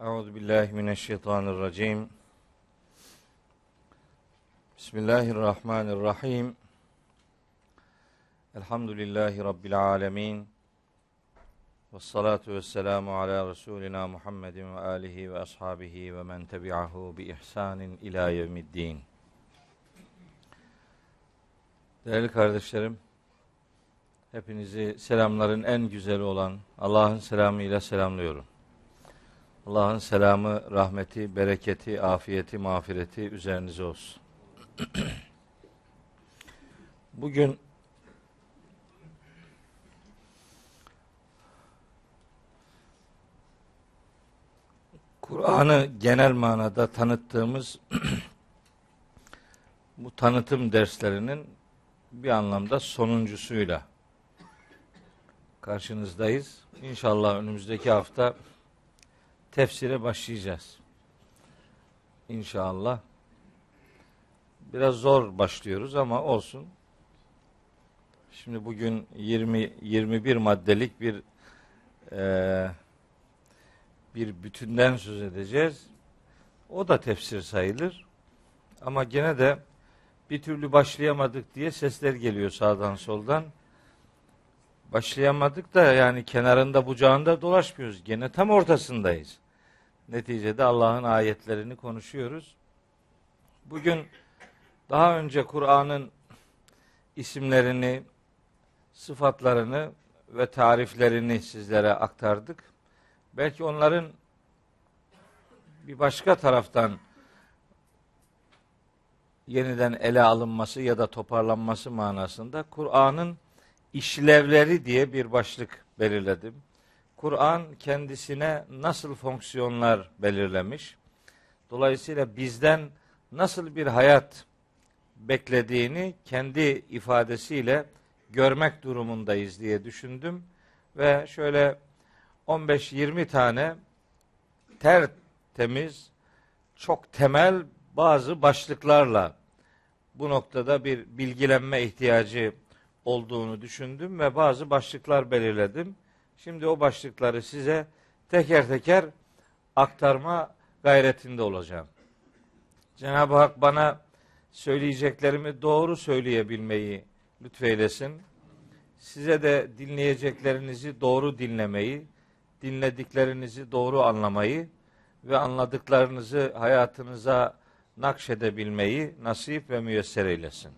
Euzu billahi mineşşeytanirracim. Bismillahirrahmanirrahim. Elhamdülillahi rabbil alamin. Ves salatu vesselamu ala resulina Muhammedin ve alihi ve ashabihi ve men tebi'ahu bi ihsanin ila yevmiddin. Değerli kardeşlerim, hepinizi selamların en güzeli olan Allah'ın selamıyla selamlıyorum. Allah'ın selamı, rahmeti, bereketi, afiyeti, mağfireti üzerinize olsun. Bugün Kur'an'ı genel manada tanıttığımız bu tanıtım derslerinin bir anlamda sonuncusuyla karşınızdayız. İnşallah önümüzdeki hafta tefsire başlayacağız. İnşallah. Biraz zor başlıyoruz ama olsun. Şimdi bugün 20 21 maddelik bir e, bir bütünden söz edeceğiz. O da tefsir sayılır. Ama gene de bir türlü başlayamadık diye sesler geliyor sağdan soldan. Başlayamadık da yani kenarında bucağında dolaşmıyoruz. Gene tam ortasındayız. Neticede Allah'ın ayetlerini konuşuyoruz. Bugün daha önce Kur'an'ın isimlerini, sıfatlarını ve tariflerini sizlere aktardık. Belki onların bir başka taraftan yeniden ele alınması ya da toparlanması manasında Kur'an'ın işlevleri diye bir başlık belirledim. Kur'an kendisine nasıl fonksiyonlar belirlemiş? Dolayısıyla bizden nasıl bir hayat beklediğini kendi ifadesiyle görmek durumundayız diye düşündüm ve şöyle 15-20 tane tertemiz, çok temel bazı başlıklarla bu noktada bir bilgilenme ihtiyacı olduğunu düşündüm ve bazı başlıklar belirledim. Şimdi o başlıkları size teker teker aktarma gayretinde olacağım. Cenab-ı Hak bana söyleyeceklerimi doğru söyleyebilmeyi lütfeylesin. Size de dinleyeceklerinizi doğru dinlemeyi, dinlediklerinizi doğru anlamayı ve anladıklarınızı hayatınıza nakşedebilmeyi nasip ve müyesser eylesin.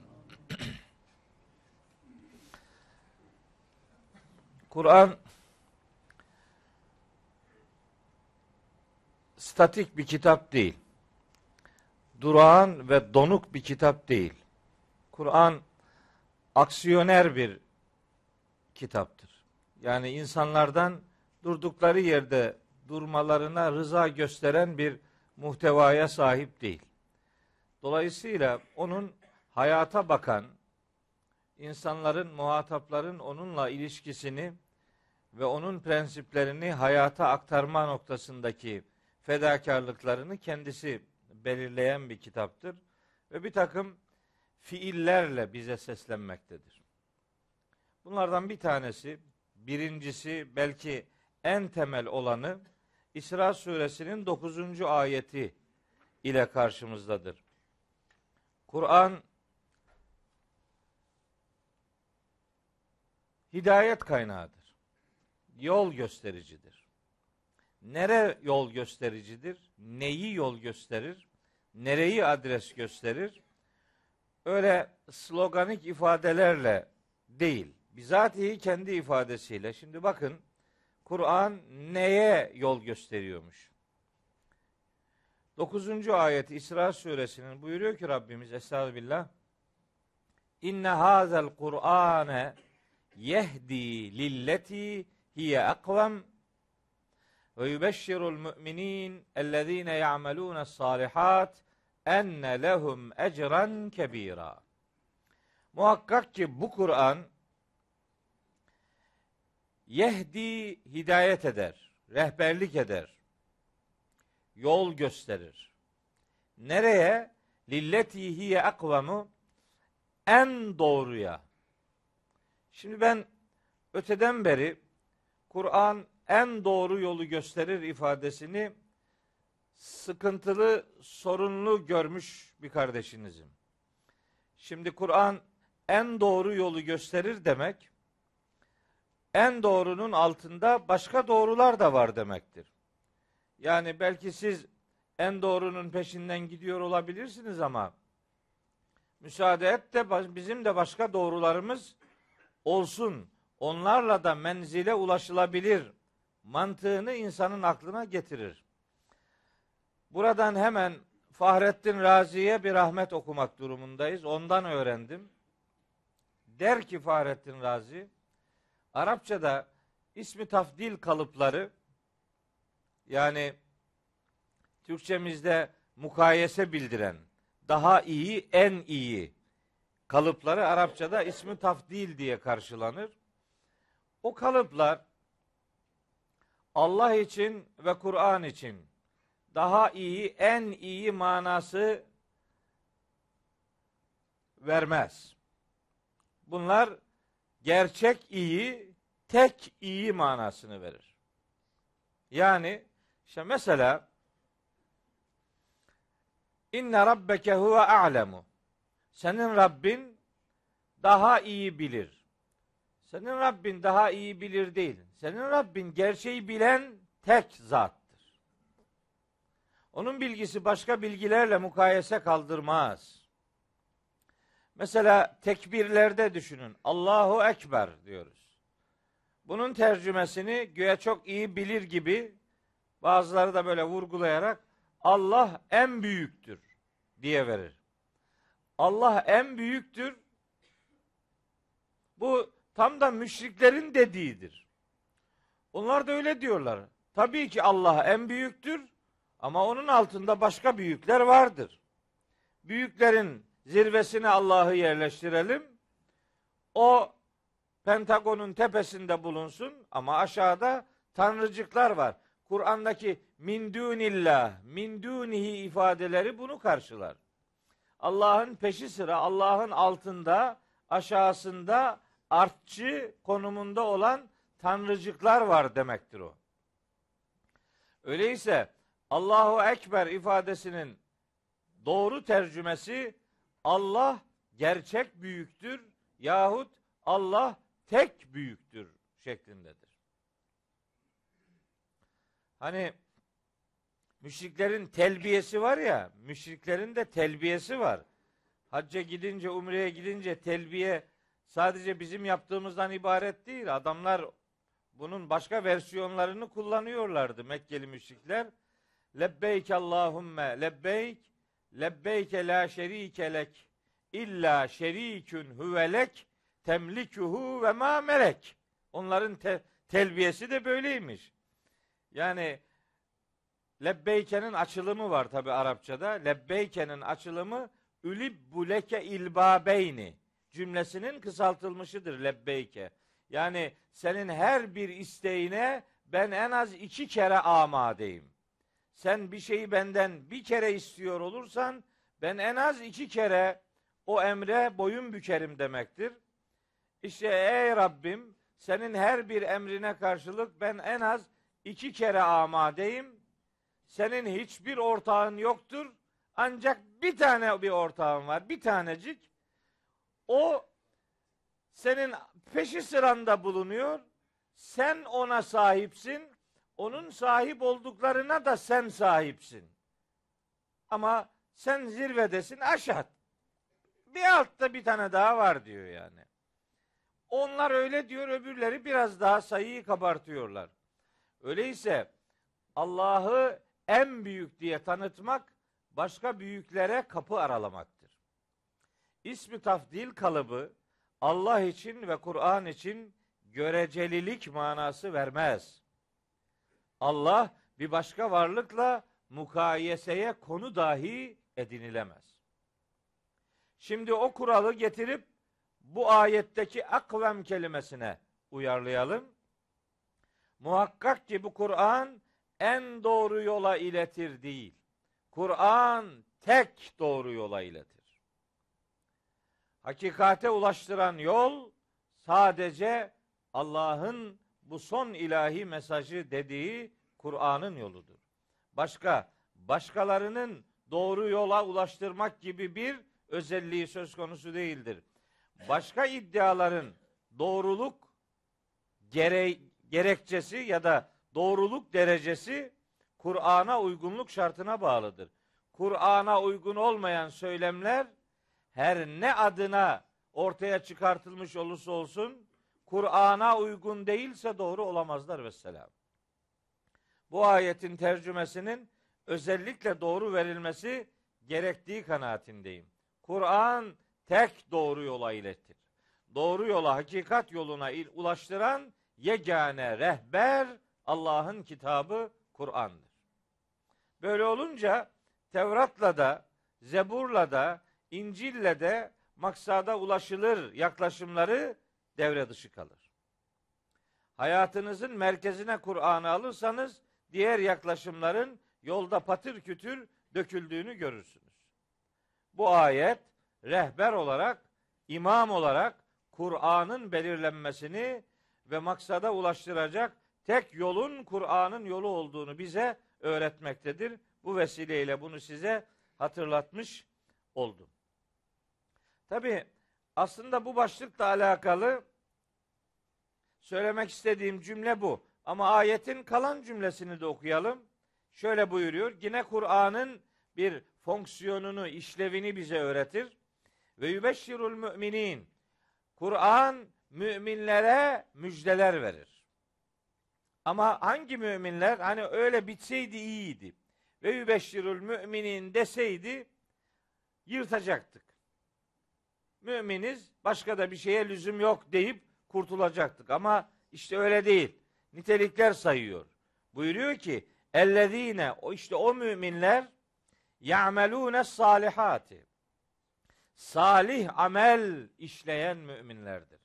Kur'an statik bir kitap değil. Durağan ve donuk bir kitap değil. Kur'an aksiyoner bir kitaptır. Yani insanlardan durdukları yerde durmalarına rıza gösteren bir muhtevaya sahip değil. Dolayısıyla onun hayata bakan, insanların, muhatapların onunla ilişkisini ve onun prensiplerini hayata aktarma noktasındaki fedakarlıklarını kendisi belirleyen bir kitaptır ve bir takım fiillerle bize seslenmektedir. Bunlardan bir tanesi, birincisi belki en temel olanı İsra suresinin 9. ayeti ile karşımızdadır. Kur'an hidayet kaynağıdır. Yol göstericidir nere yol göstericidir? Neyi yol gösterir? Nereyi adres gösterir? Öyle sloganik ifadelerle değil. Bizatihi kendi ifadesiyle. Şimdi bakın Kur'an neye yol gösteriyormuş? 9. ayet İsra suresinin buyuruyor ki Rabbimiz Estağfirullah İnne hazel Kur'ane yehdi lilleti hiye akvam ve yubeşşirul müminin ellezine ya'melûne salihat enne lehum ecran kebira. Muhakkak ki bu Kur'an yehdi hidayet eder, rehberlik eder, yol gösterir. Nereye? Lilleti hiye akvamu en doğruya. Şimdi ben öteden beri Kur'an en doğru yolu gösterir ifadesini sıkıntılı, sorunlu görmüş bir kardeşinizim. Şimdi Kur'an en doğru yolu gösterir demek, en doğrunun altında başka doğrular da var demektir. Yani belki siz en doğrunun peşinden gidiyor olabilirsiniz ama müsaade et de bizim de başka doğrularımız olsun. Onlarla da menzile ulaşılabilir mantığını insanın aklına getirir. Buradan hemen Fahrettin Razi'ye bir rahmet okumak durumundayız. Ondan öğrendim. Der ki Fahrettin Razi, Arapçada ismi tafdil kalıpları yani Türkçemizde mukayese bildiren, daha iyi, en iyi kalıpları Arapçada ismi tafdil diye karşılanır. O kalıplar Allah için ve Kur'an için daha iyi, en iyi manası vermez. Bunlar gerçek iyi, tek iyi manasını verir. Yani işte mesela İnne rabbeke huve a'lemu. Senin Rabbin daha iyi bilir. Senin Rabbin daha iyi bilir değil. Senin Rabbin gerçeği bilen tek zattır. Onun bilgisi başka bilgilerle mukayese kaldırmaz. Mesela tekbirlerde düşünün. Allahu Ekber diyoruz. Bunun tercümesini göğe çok iyi bilir gibi bazıları da böyle vurgulayarak Allah en büyüktür diye verir. Allah en büyüktür. Bu tam da müşriklerin dediğidir. Onlar da öyle diyorlar. Tabii ki Allah en büyüktür ama onun altında başka büyükler vardır. Büyüklerin zirvesine Allah'ı yerleştirelim. O Pentagon'un tepesinde bulunsun ama aşağıda tanrıcıklar var. Kur'an'daki min dunillah, min dunihi ifadeleri bunu karşılar. Allah'ın peşi sıra, Allah'ın altında, aşağısında, artçı konumunda olan tanrıcıklar var demektir o. Öyleyse Allahu Ekber ifadesinin doğru tercümesi Allah gerçek büyüktür yahut Allah tek büyüktür şeklindedir. Hani müşriklerin telbiyesi var ya, müşriklerin de telbiyesi var. Hacca gidince, umreye gidince telbiye sadece bizim yaptığımızdan ibaret değil. Adamlar bunun başka versiyonlarını kullanıyorlardı Mekkeli müşrikler. Lebbeyk Allahumme lebbeyk lebbeyke la şerike lek illa şerikün huvelek temlikuhu ve ma melek. Onların te, telbiyesi de böyleymiş. Yani lebbeykenin açılımı var tabi Arapçada. Lebbeykenin açılımı ülib buleke ilbabeyni cümlesinin kısaltılmışıdır lebbeyke. Yani senin her bir isteğine ben en az iki kere amadeyim. Sen bir şeyi benden bir kere istiyor olursan ben en az iki kere o emre boyun bükerim demektir. İşte ey Rabbim senin her bir emrine karşılık ben en az iki kere amadeyim. Senin hiçbir ortağın yoktur. Ancak bir tane bir ortağın var. Bir tanecik. O senin peşi sıranda bulunuyor. Sen ona sahipsin. Onun sahip olduklarına da sen sahipsin. Ama sen zirvedesin aşat. Bir altta bir tane daha var diyor yani. Onlar öyle diyor, öbürleri biraz daha sayıyı kabartıyorlar. Öyleyse Allah'ı en büyük diye tanıtmak başka büyüklere kapı aralamak. İsmi tafdil kalıbı Allah için ve Kur'an için görecelilik manası vermez. Allah bir başka varlıkla mukayeseye konu dahi edinilemez. Şimdi o kuralı getirip bu ayetteki akvem kelimesine uyarlayalım. Muhakkak ki bu Kur'an en doğru yola iletir değil. Kur'an tek doğru yola iletir hakikate ulaştıran yol sadece Allah'ın bu son ilahi mesajı dediği Kur'an'ın yoludur. Başka başkalarının doğru yola ulaştırmak gibi bir özelliği söz konusu değildir. Başka iddiaların doğruluk gere gerekçesi ya da doğruluk derecesi Kur'an'a uygunluk şartına bağlıdır. Kur'an'a uygun olmayan söylemler her ne adına ortaya çıkartılmış olursa olsun Kur'an'a uygun değilse doğru olamazlar vesselam. Bu ayetin tercümesinin özellikle doğru verilmesi gerektiği kanaatindeyim. Kur'an tek doğru yola iletir. Doğru yola, hakikat yoluna il, ulaştıran yegane rehber Allah'ın kitabı Kur'an'dır. Böyle olunca Tevrat'la da, Zebur'la da, İncil'le de maksada ulaşılır yaklaşımları devre dışı kalır. Hayatınızın merkezine Kur'an'ı alırsanız diğer yaklaşımların yolda patır kütür döküldüğünü görürsünüz. Bu ayet rehber olarak, imam olarak Kur'an'ın belirlenmesini ve maksada ulaştıracak tek yolun Kur'an'ın yolu olduğunu bize öğretmektedir. Bu vesileyle bunu size hatırlatmış oldum. Tabi aslında bu başlıkla alakalı söylemek istediğim cümle bu. Ama ayetin kalan cümlesini de okuyalım. Şöyle buyuruyor. Yine Kur'an'ın bir fonksiyonunu, işlevini bize öğretir. Ve yübeşşirul müminin. Kur'an müminlere müjdeler verir. Ama hangi müminler? Hani öyle bitseydi iyiydi. Ve yübeşşirul müminin deseydi yırtacaktık müminiz başka da bir şeye lüzum yok deyip kurtulacaktık. Ama işte öyle değil. Nitelikler sayıyor. Buyuruyor ki ellezine o işte o müminler ya'melune salihati. Salih amel işleyen müminlerdir.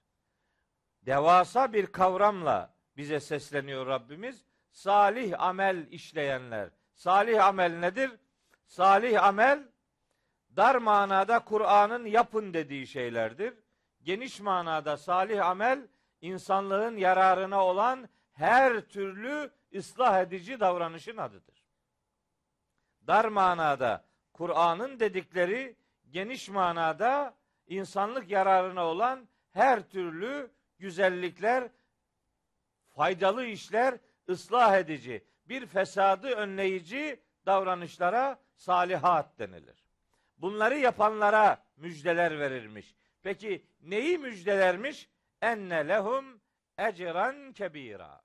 Devasa bir kavramla bize sesleniyor Rabbimiz. Salih amel işleyenler. Salih amel nedir? Salih amel Dar manada Kur'an'ın yapın dediği şeylerdir. Geniş manada salih amel insanlığın yararına olan her türlü ıslah edici davranışın adıdır. Dar manada Kur'an'ın dedikleri geniş manada insanlık yararına olan her türlü güzellikler, faydalı işler, ıslah edici, bir fesadı önleyici davranışlara salihat denilir. Bunları yapanlara müjdeler verirmiş. Peki neyi müjdelermiş? Enne lehum ecran kebira.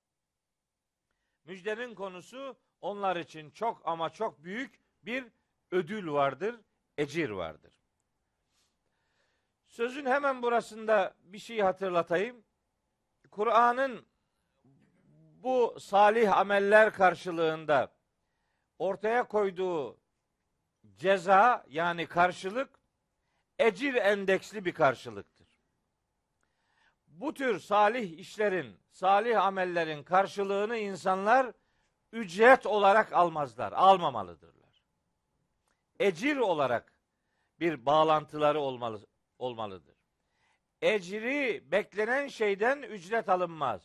Müjdenin konusu onlar için çok ama çok büyük bir ödül vardır, ecir vardır. Sözün hemen burasında bir şey hatırlatayım. Kur'an'ın bu salih ameller karşılığında ortaya koyduğu ceza yani karşılık ecir endeksli bir karşılıktır. Bu tür salih işlerin, salih amellerin karşılığını insanlar ücret olarak almazlar, almamalıdırlar. Ecir olarak bir bağlantıları olmalı, olmalıdır. Ecri beklenen şeyden ücret alınmaz.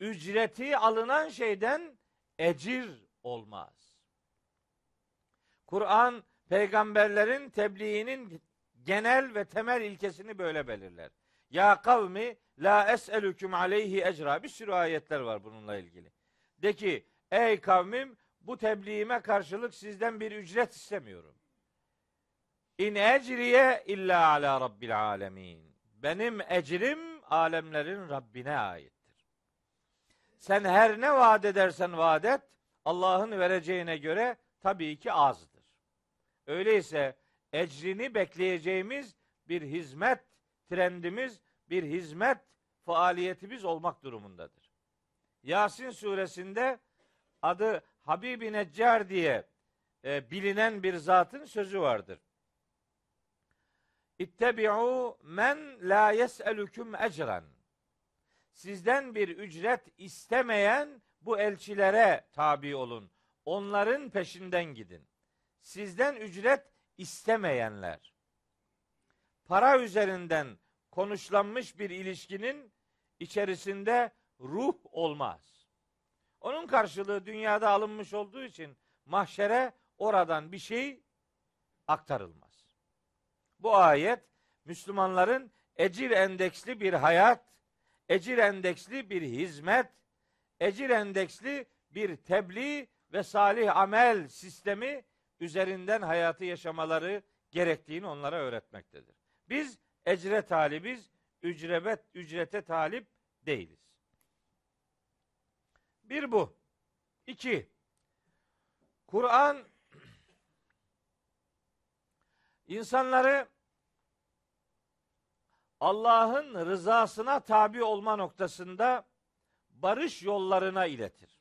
Ücreti alınan şeyden ecir olmaz. Kur'an peygamberlerin tebliğinin genel ve temel ilkesini böyle belirler. Ya kavmi la es'elüküm aleyhi ecra. Bir sürü ayetler var bununla ilgili. De ki ey kavmim bu tebliğime karşılık sizden bir ücret istemiyorum. İn ecriye illa ala rabbil alemin. Benim ecrim alemlerin Rabbine aittir. Sen her ne vaat edersen vaat et, Allah'ın vereceğine göre tabii ki azdır. Öyleyse ecrini bekleyeceğimiz bir hizmet trendimiz, bir hizmet faaliyetimiz olmak durumundadır. Yasin suresinde adı Habibi Neccar diye e, bilinen bir zatın sözü vardır. İttebi'u men la yes'elüküm ecran. Sizden bir ücret istemeyen bu elçilere tabi olun. Onların peşinden gidin sizden ücret istemeyenler. Para üzerinden konuşlanmış bir ilişkinin içerisinde ruh olmaz. Onun karşılığı dünyada alınmış olduğu için mahşere oradan bir şey aktarılmaz. Bu ayet Müslümanların ecir endeksli bir hayat, ecir endeksli bir hizmet, ecir endeksli bir tebliğ ve salih amel sistemi üzerinden hayatı yaşamaları gerektiğini onlara öğretmektedir. Biz ecre talibiz, ücrebet, ücrete talip değiliz. Bir bu. İki, Kur'an insanları Allah'ın rızasına tabi olma noktasında barış yollarına iletir.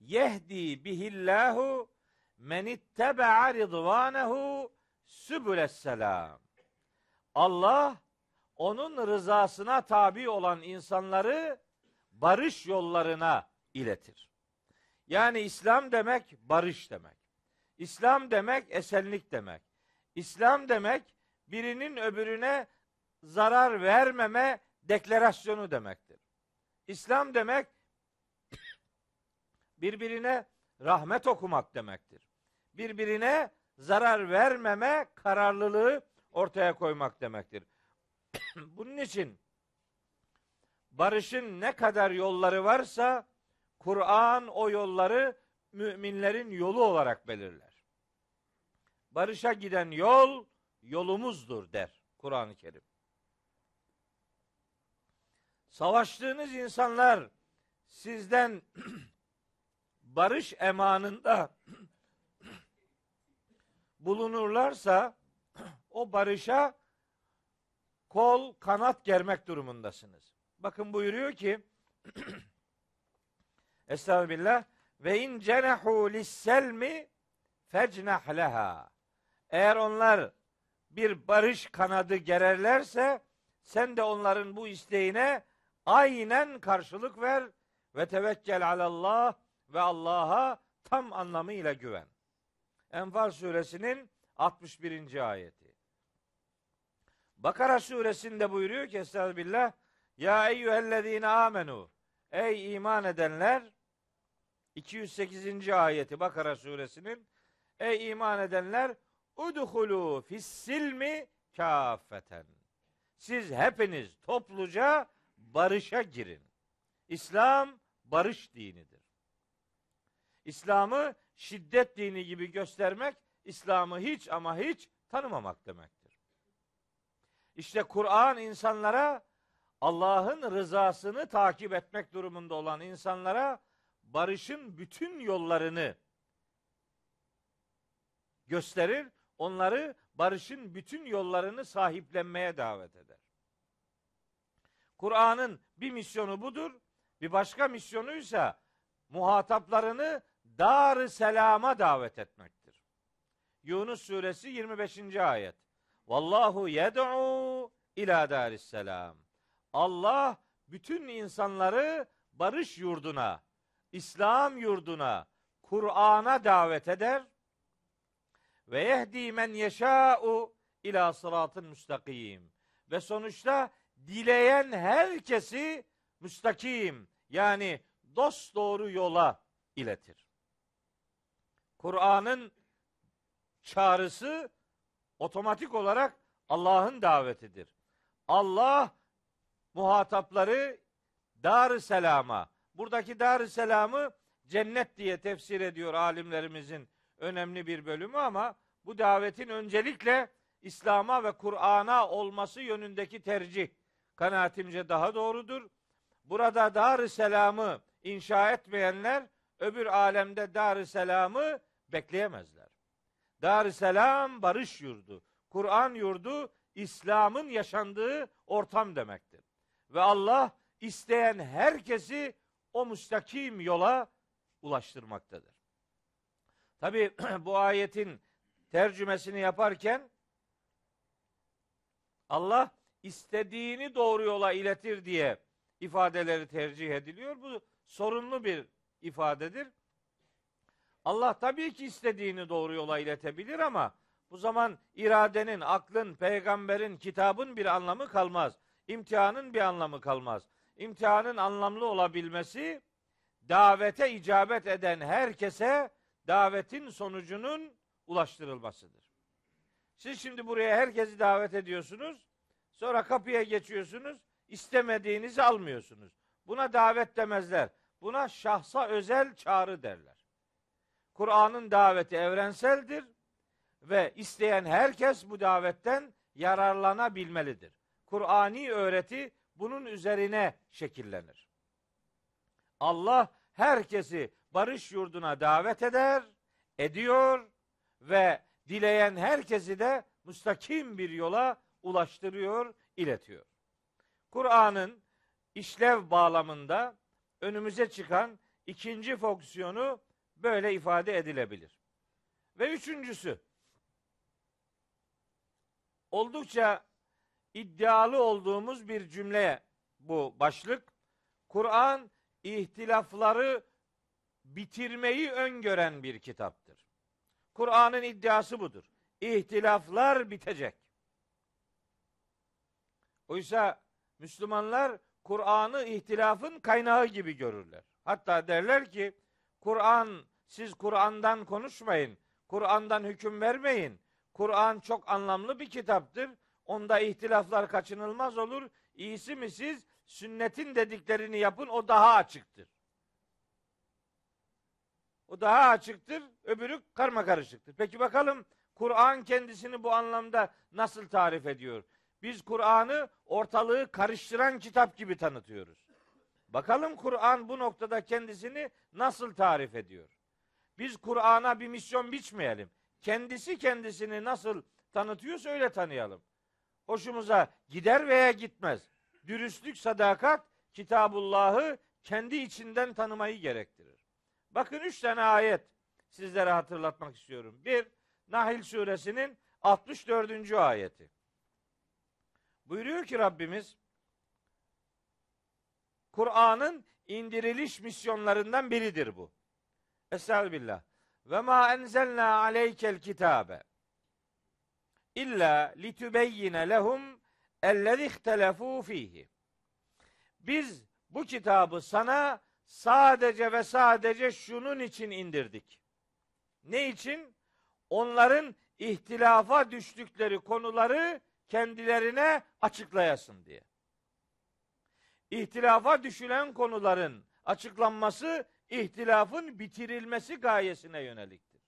Yehdi bihillahu men ittebe'a ridvanehu sübüles selam. Allah onun rızasına tabi olan insanları barış yollarına iletir. Yani İslam demek barış demek. İslam demek esenlik demek. İslam demek birinin öbürüne zarar vermeme deklarasyonu demektir. İslam demek birbirine rahmet okumak demektir birbirine zarar vermeme kararlılığı ortaya koymak demektir. Bunun için barışın ne kadar yolları varsa Kur'an o yolları müminlerin yolu olarak belirler. Barışa giden yol yolumuzdur der Kur'an-ı Kerim. Savaştığınız insanlar sizden barış emanında bulunurlarsa o barışa kol kanat germek durumundasınız. Bakın buyuruyor ki Estağfirullah ve in cenehu lisselmi fecnah leha. Eğer onlar bir barış kanadı gererlerse sen de onların bu isteğine aynen karşılık ver ve tevekkel alallah ve Allah'a tam anlamıyla güven. Enfal suresinin 61. ayeti. Bakara suresinde buyuruyor ki Estağfirullah Ya eyyühellezine amenu Ey iman edenler 208. ayeti Bakara suresinin Ey iman edenler uduhulu fissilmi kafeten Siz hepiniz topluca barışa girin. İslam barış dinidir. İslam'ı şiddet dini gibi göstermek İslam'ı hiç ama hiç tanımamak demektir. İşte Kur'an insanlara Allah'ın rızasını takip etmek durumunda olan insanlara barışın bütün yollarını gösterir, onları barışın bütün yollarını sahiplenmeye davet eder. Kur'an'ın bir misyonu budur, bir başka misyonu ise muhataplarını dar selama davet etmektir. Yunus suresi 25. ayet. Vallahu yed'u ila dar selam. Allah bütün insanları barış yurduna, İslam yurduna, Kur'an'a davet eder ve yehdi men yeşâ'u ila sıratın müstakim. Ve sonuçta dileyen herkesi müstakim yani dost doğru yola iletir. Kur'an'ın çağrısı otomatik olarak Allah'ın davetidir. Allah muhatapları dar selama. Buradaki dar selamı cennet diye tefsir ediyor alimlerimizin önemli bir bölümü ama bu davetin öncelikle İslam'a ve Kur'an'a olması yönündeki tercih kanaatimce daha doğrudur. Burada dar selamı inşa etmeyenler öbür alemde dar selamı bekleyemezler. Darüsselam barış yurdu. Kur'an yurdu İslam'ın yaşandığı ortam demektir. Ve Allah isteyen herkesi o müstakim yola ulaştırmaktadır. Tabi bu ayetin tercümesini yaparken Allah istediğini doğru yola iletir diye ifadeleri tercih ediliyor. Bu sorunlu bir ifadedir. Allah tabii ki istediğini doğru yola iletebilir ama bu zaman iradenin, aklın, peygamberin, kitabın bir anlamı kalmaz. İmtihanın bir anlamı kalmaz. İmtihanın anlamlı olabilmesi davete icabet eden herkese davetin sonucunun ulaştırılmasıdır. Siz şimdi buraya herkesi davet ediyorsunuz. Sonra kapıya geçiyorsunuz. istemediğinizi almıyorsunuz. Buna davet demezler. Buna şahsa özel çağrı derler. Kur'an'ın daveti evrenseldir ve isteyen herkes bu davetten yararlanabilmelidir. Kur'ani öğreti bunun üzerine şekillenir. Allah herkesi barış yurduna davet eder, ediyor ve dileyen herkesi de müstakim bir yola ulaştırıyor, iletiyor. Kur'an'ın işlev bağlamında önümüze çıkan ikinci fonksiyonu böyle ifade edilebilir. Ve üçüncüsü, oldukça iddialı olduğumuz bir cümle bu başlık. Kur'an ihtilafları bitirmeyi öngören bir kitaptır. Kur'an'ın iddiası budur. İhtilaflar bitecek. Oysa Müslümanlar Kur'an'ı ihtilafın kaynağı gibi görürler. Hatta derler ki Kur'an siz Kur'an'dan konuşmayın. Kur'an'dan hüküm vermeyin. Kur'an çok anlamlı bir kitaptır. Onda ihtilaflar kaçınılmaz olur. İyisi mi siz sünnetin dediklerini yapın o daha açıktır. O daha açıktır, öbürü karma karışıktır. Peki bakalım Kur'an kendisini bu anlamda nasıl tarif ediyor? Biz Kur'an'ı ortalığı karıştıran kitap gibi tanıtıyoruz. Bakalım Kur'an bu noktada kendisini nasıl tarif ediyor? Biz Kur'an'a bir misyon biçmeyelim. Kendisi kendisini nasıl tanıtıyorsa öyle tanıyalım. Hoşumuza gider veya gitmez. Dürüstlük, sadakat, kitabullahı kendi içinden tanımayı gerektirir. Bakın üç tane ayet sizlere hatırlatmak istiyorum. Bir, Nahil suresinin 64. ayeti. Buyuruyor ki Rabbimiz, Kur'an'ın indiriliş misyonlarından biridir bu. Estağfirullah. Ve ma enzelna aleykel kitabe illa litübeyyine lehum ellezî ihtelefu fihi. Biz bu kitabı sana sadece ve sadece şunun için indirdik. Ne için? Onların ihtilafa düştükleri konuları kendilerine açıklayasın diye. İhtilafa düşülen konuların açıklanması ihtilafın bitirilmesi gayesine yöneliktir.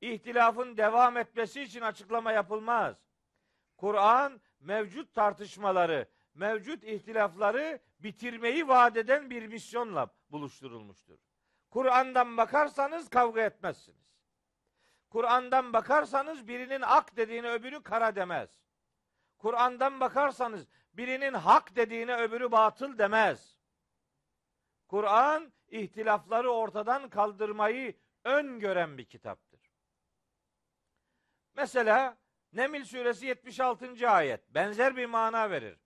İhtilafın devam etmesi için açıklama yapılmaz. Kur'an mevcut tartışmaları, mevcut ihtilafları bitirmeyi vaat eden bir misyonla buluşturulmuştur. Kur'an'dan bakarsanız kavga etmezsiniz. Kur'an'dan bakarsanız birinin ak dediğine öbürü kara demez. Kur'an'dan bakarsanız birinin hak dediğine öbürü batıl demez. Kur'an ihtilafları ortadan kaldırmayı öngören bir kitaptır. Mesela Nemil suresi 76. ayet benzer bir mana verir.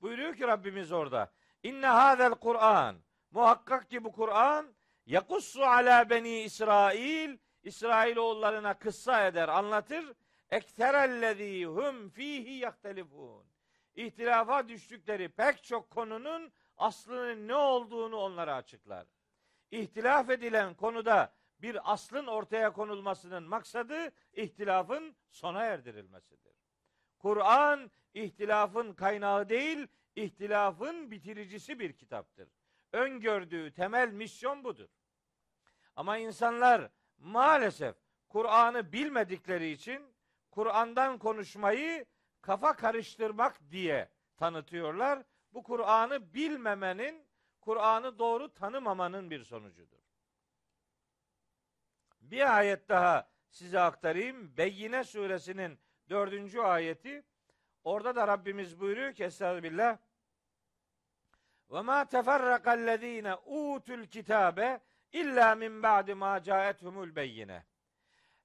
Buyuruyor ki Rabbimiz orada İnne hazel Kur'an muhakkak ki bu Kur'an yakussu ala beni İsrail İsrail oğullarına kıssa eder, anlatır. Ekterellezî hum fihi yahtelifûn. İhtilafa düştükleri pek çok konunun aslının ne olduğunu onlara açıklar ihtilaf edilen konuda bir aslın ortaya konulmasının maksadı ihtilafın sona erdirilmesidir. Kur'an ihtilafın kaynağı değil, ihtilafın bitiricisi bir kitaptır. Öngördüğü temel misyon budur. Ama insanlar maalesef Kur'an'ı bilmedikleri için Kur'an'dan konuşmayı kafa karıştırmak diye tanıtıyorlar. Bu Kur'an'ı bilmemenin Kur'an'ı doğru tanımamanın bir sonucudur. Bir ayet daha size aktarayım. Beyyine suresinin dördüncü ayeti. Orada da Rabbimiz buyuruyor ki Estağfirullah. Ve ma teferrakallezine utul kitabe illa min ba'di ma caethumul beyyine.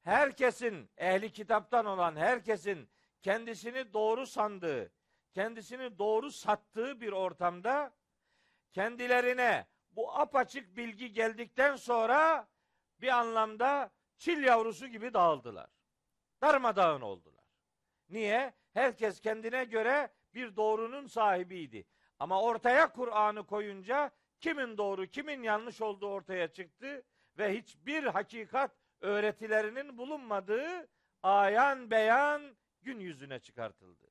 Herkesin ehli kitaptan olan herkesin kendisini doğru sandığı, kendisini doğru sattığı bir ortamda kendilerine bu apaçık bilgi geldikten sonra bir anlamda çil yavrusu gibi dağıldılar. Darmadağın oldular. Niye? Herkes kendine göre bir doğrunun sahibiydi. Ama ortaya Kur'an'ı koyunca kimin doğru, kimin yanlış olduğu ortaya çıktı ve hiçbir hakikat öğretilerinin bulunmadığı ayan beyan gün yüzüne çıkartıldı.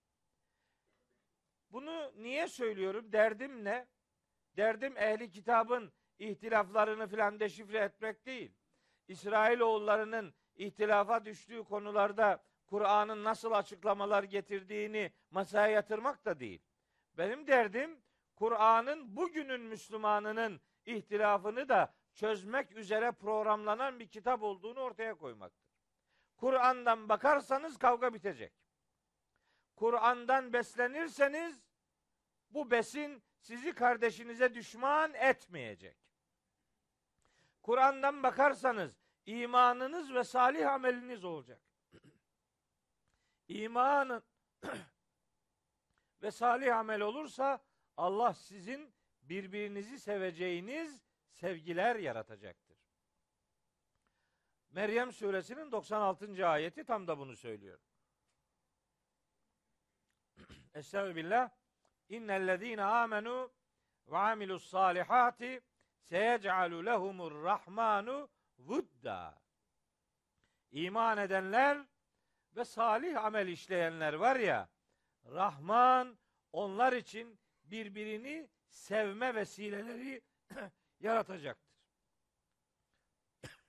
Bunu niye söylüyorum? Derdim ne? Derdim ehli kitabın ihtilaflarını filan deşifre etmek değil. İsrail oğullarının ihtilafa düştüğü konularda Kur'an'ın nasıl açıklamalar getirdiğini masaya yatırmak da değil. Benim derdim Kur'an'ın bugünün Müslümanının ihtilafını da çözmek üzere programlanan bir kitap olduğunu ortaya koymaktır. Kur'an'dan bakarsanız kavga bitecek. Kur'an'dan beslenirseniz bu besin sizi kardeşinize düşman etmeyecek. Kur'an'dan bakarsanız imanınız ve salih ameliniz olacak. İmanın ve salih amel olursa Allah sizin birbirinizi seveceğiniz sevgiler yaratacaktır. Meryem suresinin 96. ayeti tam da bunu söylüyor. Estağfirullah. İnnellezîne amenu ve amilus salihati seyec'alu lehumur rahmanu vudda. İman edenler ve salih amel işleyenler var ya, Rahman onlar için birbirini sevme vesileleri yaratacaktır.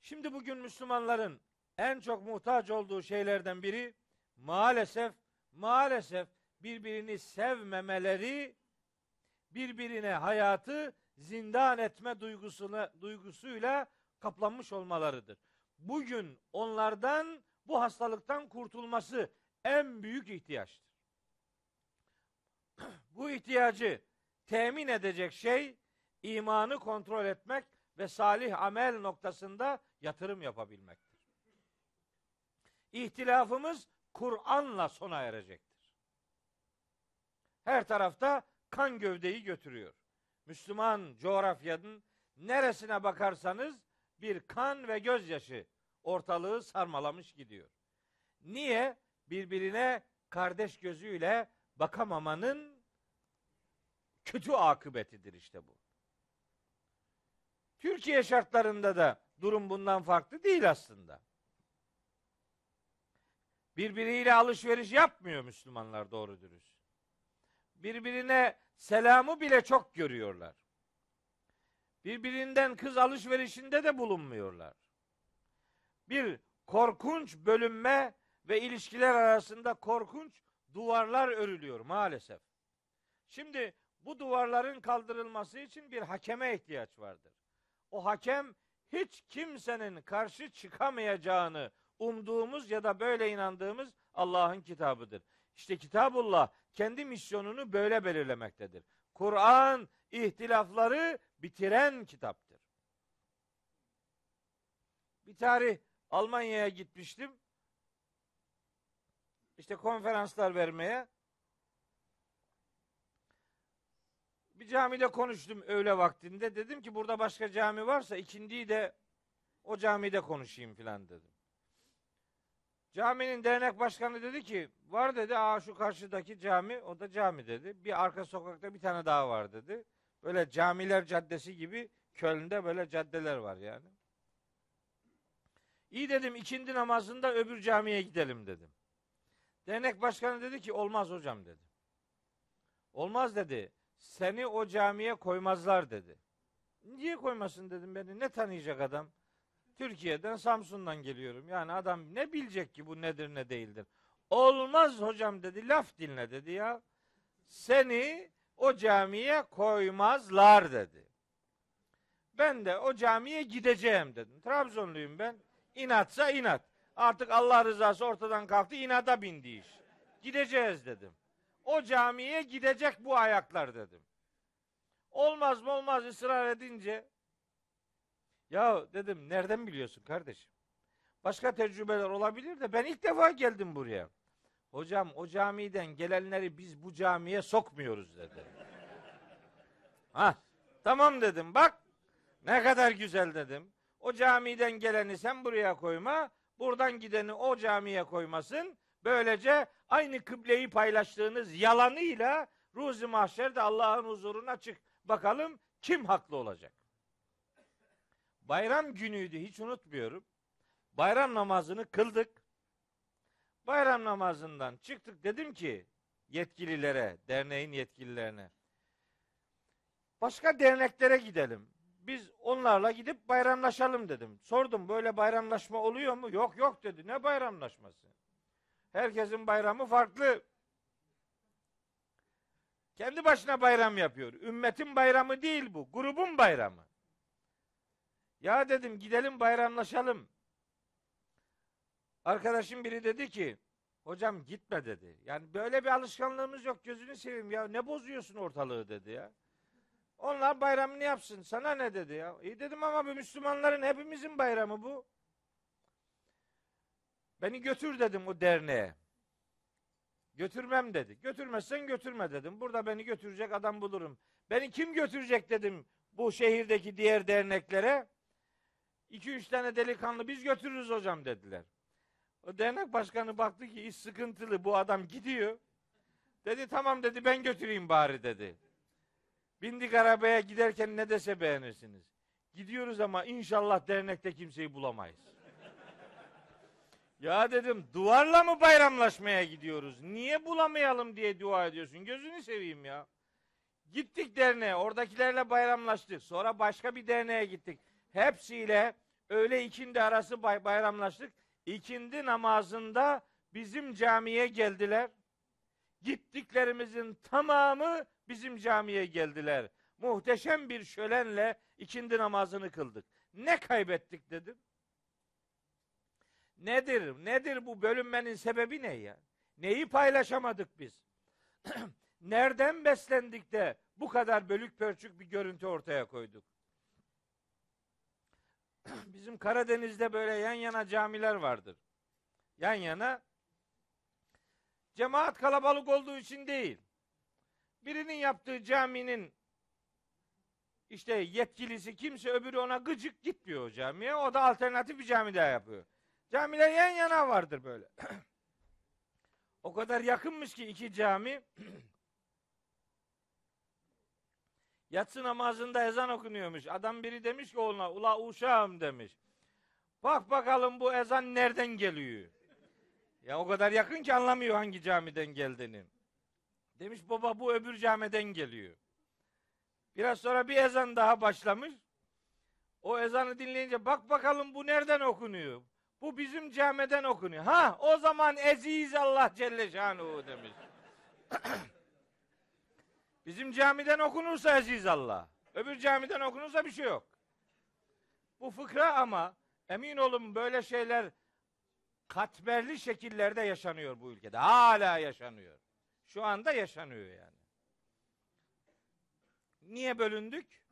Şimdi bugün Müslümanların en çok muhtaç olduğu şeylerden biri maalesef maalesef birbirini sevmemeleri birbirine hayatı zindan etme duygusuna, duygusuyla kaplanmış olmalarıdır. Bugün onlardan bu hastalıktan kurtulması en büyük ihtiyaçtır. bu ihtiyacı temin edecek şey imanı kontrol etmek ve salih amel noktasında yatırım yapabilmektir. İhtilafımız Kur'an'la sona erecek her tarafta kan gövdeyi götürüyor. Müslüman coğrafyanın neresine bakarsanız bir kan ve gözyaşı ortalığı sarmalamış gidiyor. Niye? Birbirine kardeş gözüyle bakamamanın kötü akıbetidir işte bu. Türkiye şartlarında da durum bundan farklı değil aslında. Birbiriyle alışveriş yapmıyor Müslümanlar doğru dürüst birbirine selamı bile çok görüyorlar. Birbirinden kız alışverişinde de bulunmuyorlar. Bir korkunç bölünme ve ilişkiler arasında korkunç duvarlar örülüyor maalesef. Şimdi bu duvarların kaldırılması için bir hakeme ihtiyaç vardır. O hakem hiç kimsenin karşı çıkamayacağını umduğumuz ya da böyle inandığımız Allah'ın kitabıdır. İşte Kitabullah kendi misyonunu böyle belirlemektedir. Kur'an ihtilafları bitiren kitaptır. Bir tarih Almanya'ya gitmiştim. İşte konferanslar vermeye. Bir camide konuştum öğle vaktinde. Dedim ki burada başka cami varsa ikindiyi de o camide konuşayım filan dedim. Caminin dernek başkanı dedi ki var dedi aa şu karşıdaki cami o da cami dedi. Bir arka sokakta bir tane daha var dedi. Böyle camiler caddesi gibi Köln'de böyle caddeler var yani. İyi dedim ikindi namazında öbür camiye gidelim dedim. Dernek başkanı dedi ki olmaz hocam dedi. Olmaz dedi. Seni o camiye koymazlar dedi. Niye koymasın dedim beni. Ne tanıyacak adam? Türkiye'den Samsun'dan geliyorum. Yani adam ne bilecek ki bu nedir ne değildir. Olmaz hocam dedi laf dinle dedi ya. Seni o camiye koymazlar dedi. Ben de o camiye gideceğim dedim. Trabzonluyum ben. İnatsa inat. Artık Allah rızası ortadan kalktı. inada bindi iş. Gideceğiz dedim. O camiye gidecek bu ayaklar dedim. Olmaz mı olmaz ısrar edince ya dedim nereden biliyorsun kardeşim? Başka tecrübeler olabilir de ben ilk defa geldim buraya. Hocam o camiden gelenleri biz bu camiye sokmuyoruz dedi. ha tamam dedim bak ne kadar güzel dedim. O camiden geleni sen buraya koyma, buradan gideni o camiye koymasın. Böylece aynı kıbleyi paylaştığınız yalanıyla Ruzi Mahşer'de Allah'ın huzuruna çık. Bakalım kim haklı olacak? Bayram günüydü hiç unutmuyorum. Bayram namazını kıldık. Bayram namazından çıktık dedim ki yetkililere, derneğin yetkililerine. Başka derneklere gidelim. Biz onlarla gidip bayramlaşalım dedim. Sordum böyle bayramlaşma oluyor mu? Yok yok dedi. Ne bayramlaşması? Herkesin bayramı farklı. Kendi başına bayram yapıyor. Ümmetin bayramı değil bu. Grubun bayramı. Ya dedim gidelim bayramlaşalım. Arkadaşım biri dedi ki hocam gitme dedi. Yani böyle bir alışkanlığımız yok gözünü seveyim ya ne bozuyorsun ortalığı dedi ya. Onlar bayramını yapsın sana ne dedi ya. İyi dedim ama bu Müslümanların hepimizin bayramı bu. Beni götür dedim o derneğe. Götürmem dedi. Götürmezsen götürme dedim. Burada beni götürecek adam bulurum. Beni kim götürecek dedim bu şehirdeki diğer derneklere. İki üç tane delikanlı biz götürürüz hocam dediler. O dernek başkanı baktı ki iş sıkıntılı bu adam gidiyor. Dedi tamam dedi ben götüreyim bari dedi. Bindik arabaya giderken ne dese beğenirsiniz. Gidiyoruz ama inşallah dernekte kimseyi bulamayız. ya dedim duvarla mı bayramlaşmaya gidiyoruz? Niye bulamayalım diye dua ediyorsun? Gözünü seveyim ya. Gittik derneğe oradakilerle bayramlaştık. Sonra başka bir derneğe gittik. Hepsiyle Öğle ikindi arası bay bayramlaştık. İkindi namazında bizim camiye geldiler. Gittiklerimizin tamamı bizim camiye geldiler. Muhteşem bir şölenle ikindi namazını kıldık. Ne kaybettik dedim. Nedir? Nedir bu bölünmenin sebebi ne ya? Neyi paylaşamadık biz? Nereden beslendik de bu kadar bölük pörçük bir görüntü ortaya koyduk? bizim Karadeniz'de böyle yan yana camiler vardır. Yan yana cemaat kalabalık olduğu için değil. Birinin yaptığı caminin işte yetkilisi kimse öbürü ona gıcık gitmiyor o camiye. O da alternatif bir cami daha yapıyor. Camiler yan yana vardır böyle. o kadar yakınmış ki iki cami Yatsı namazında ezan okunuyormuş. Adam biri demiş ki oğluna ula uşağım demiş. Bak bakalım bu ezan nereden geliyor? Ya o kadar yakın ki anlamıyor hangi camiden geldiğini. Demiş baba bu öbür camiden geliyor. Biraz sonra bir ezan daha başlamış. O ezanı dinleyince bak bakalım bu nereden okunuyor? Bu bizim camiden okunuyor. Ha o zaman eziz Allah Celle Şanuhu demiş. Bizim camiden okunursa aziz Allah. Öbür camiden okunursa bir şey yok. Bu fıkra ama emin olun böyle şeyler katmerli şekillerde yaşanıyor bu ülkede. Hala yaşanıyor. Şu anda yaşanıyor yani. Niye bölündük?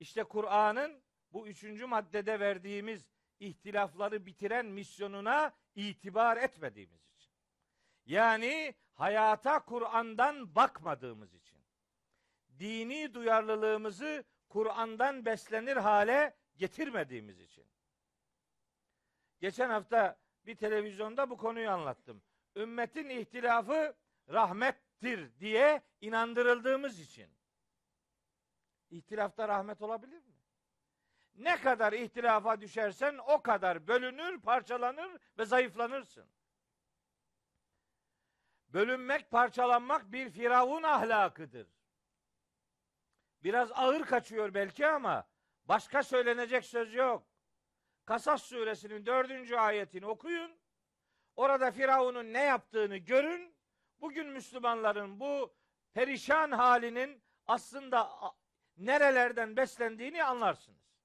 İşte Kur'an'ın bu üçüncü maddede verdiğimiz ihtilafları bitiren misyonuna itibar etmediğimiz için. Yani hayata Kur'an'dan bakmadığımız için dini duyarlılığımızı Kur'an'dan beslenir hale getirmediğimiz için. Geçen hafta bir televizyonda bu konuyu anlattım. Ümmetin ihtilafı rahmettir diye inandırıldığımız için. İhtilafta rahmet olabilir mi? Ne kadar ihtilafa düşersen o kadar bölünür, parçalanır ve zayıflanırsın. Bölünmek, parçalanmak bir firavun ahlakıdır. Biraz ağır kaçıyor belki ama başka söylenecek söz yok. Kasas suresinin dördüncü ayetini okuyun. Orada Firavun'un ne yaptığını görün. Bugün Müslümanların bu perişan halinin aslında nerelerden beslendiğini anlarsınız.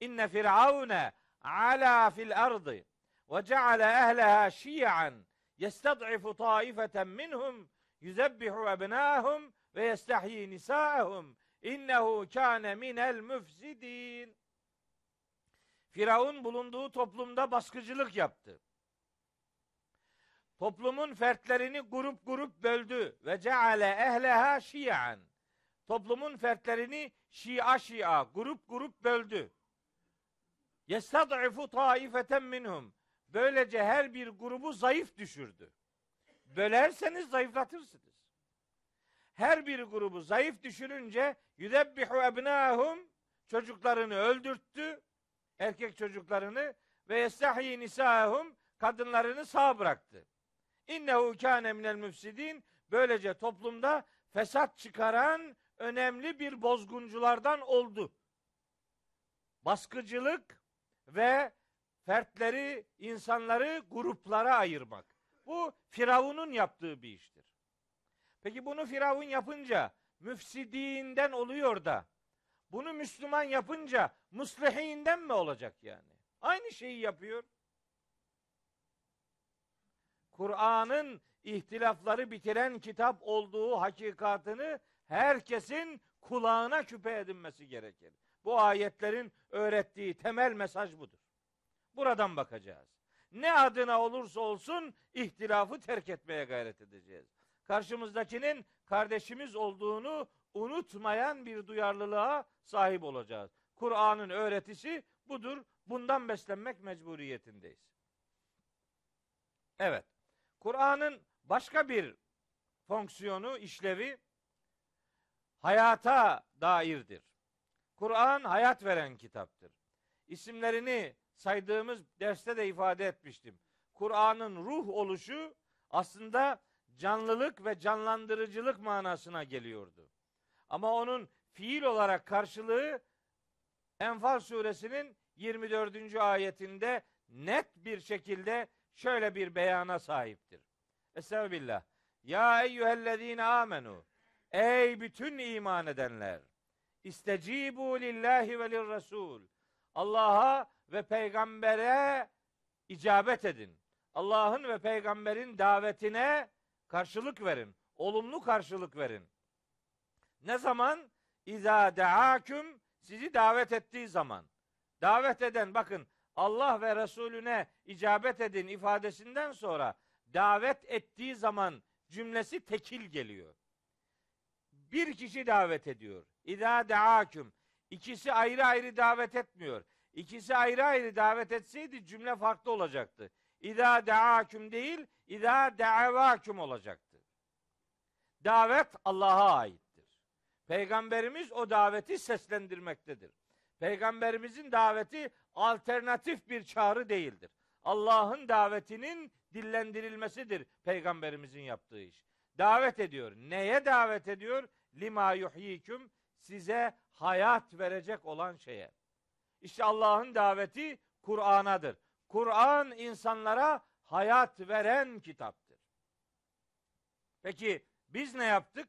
İnne firavune ala fil ardı ve ceale ehleha şiyan yestad'ifu taifeten minhum yüzebbihu ebnâhum ve yestahyi nisâehum İnnehu kâne minel müfsidin. Firavun bulunduğu toplumda baskıcılık yaptı. Toplumun fertlerini grup grup böldü ve ceale ehleha şiyan. Toplumun fertlerini şia şia grup grup böldü. Yestad'ifu taifeten minhum. Böylece her bir grubu zayıf düşürdü. Bölerseniz zayıflatırsınız. Her bir grubu zayıf düşürünce Yudebbihu ebnâhum çocuklarını öldürttü. Erkek çocuklarını ve yestahyi nisâhum kadınlarını sağ bıraktı. İnnehu kâne minel müfsidin böylece toplumda fesat çıkaran önemli bir bozgunculardan oldu. Baskıcılık ve fertleri, insanları gruplara ayırmak. Bu Firavun'un yaptığı bir iştir. Peki bunu Firavun yapınca müfsidiğinden oluyor da bunu Müslüman yapınca muslihinden mi olacak yani? Aynı şeyi yapıyor. Kur'an'ın ihtilafları bitiren kitap olduğu hakikatını herkesin kulağına küpe edinmesi gerekir. Bu ayetlerin öğrettiği temel mesaj budur. Buradan bakacağız. Ne adına olursa olsun ihtilafı terk etmeye gayret edeceğiz karşımızdakinin kardeşimiz olduğunu unutmayan bir duyarlılığa sahip olacağız. Kur'an'ın öğretisi budur. Bundan beslenmek mecburiyetindeyiz. Evet. Kur'an'ın başka bir fonksiyonu, işlevi hayata dairdir. Kur'an hayat veren kitaptır. İsimlerini saydığımız derste de ifade etmiştim. Kur'an'ın ruh oluşu aslında canlılık ve canlandırıcılık manasına geliyordu. Ama onun fiil olarak karşılığı Enfal suresinin 24. ayetinde net bir şekilde şöyle bir beyana sahiptir. Estağfirullah. Ya eyyühellezine amenu. Ey bütün iman edenler. İstecibu lillahi ve lirresul. Allah'a ve peygambere icabet edin. Allah'ın ve peygamberin davetine Karşılık verin. Olumlu karşılık verin. Ne zaman? İza deaküm sizi davet ettiği zaman. Davet eden bakın Allah ve Resulüne icabet edin ifadesinden sonra davet ettiği zaman cümlesi tekil geliyor. Bir kişi davet ediyor. İza deaküm. İkisi ayrı ayrı davet etmiyor. İkisi ayrı ayrı davet etseydi cümle farklı olacaktı. İza deaküm değil, İza deavaküm olacaktır. Davet Allah'a aittir. Peygamberimiz o daveti seslendirmektedir. Peygamberimizin daveti alternatif bir çağrı değildir. Allah'ın davetinin dillendirilmesidir peygamberimizin yaptığı iş. Davet ediyor. Neye davet ediyor? Lima yuhyiküm size hayat verecek olan şeye. İşte Allah'ın daveti Kur'an'adır. Kur'an insanlara hayat veren kitaptır. Peki biz ne yaptık?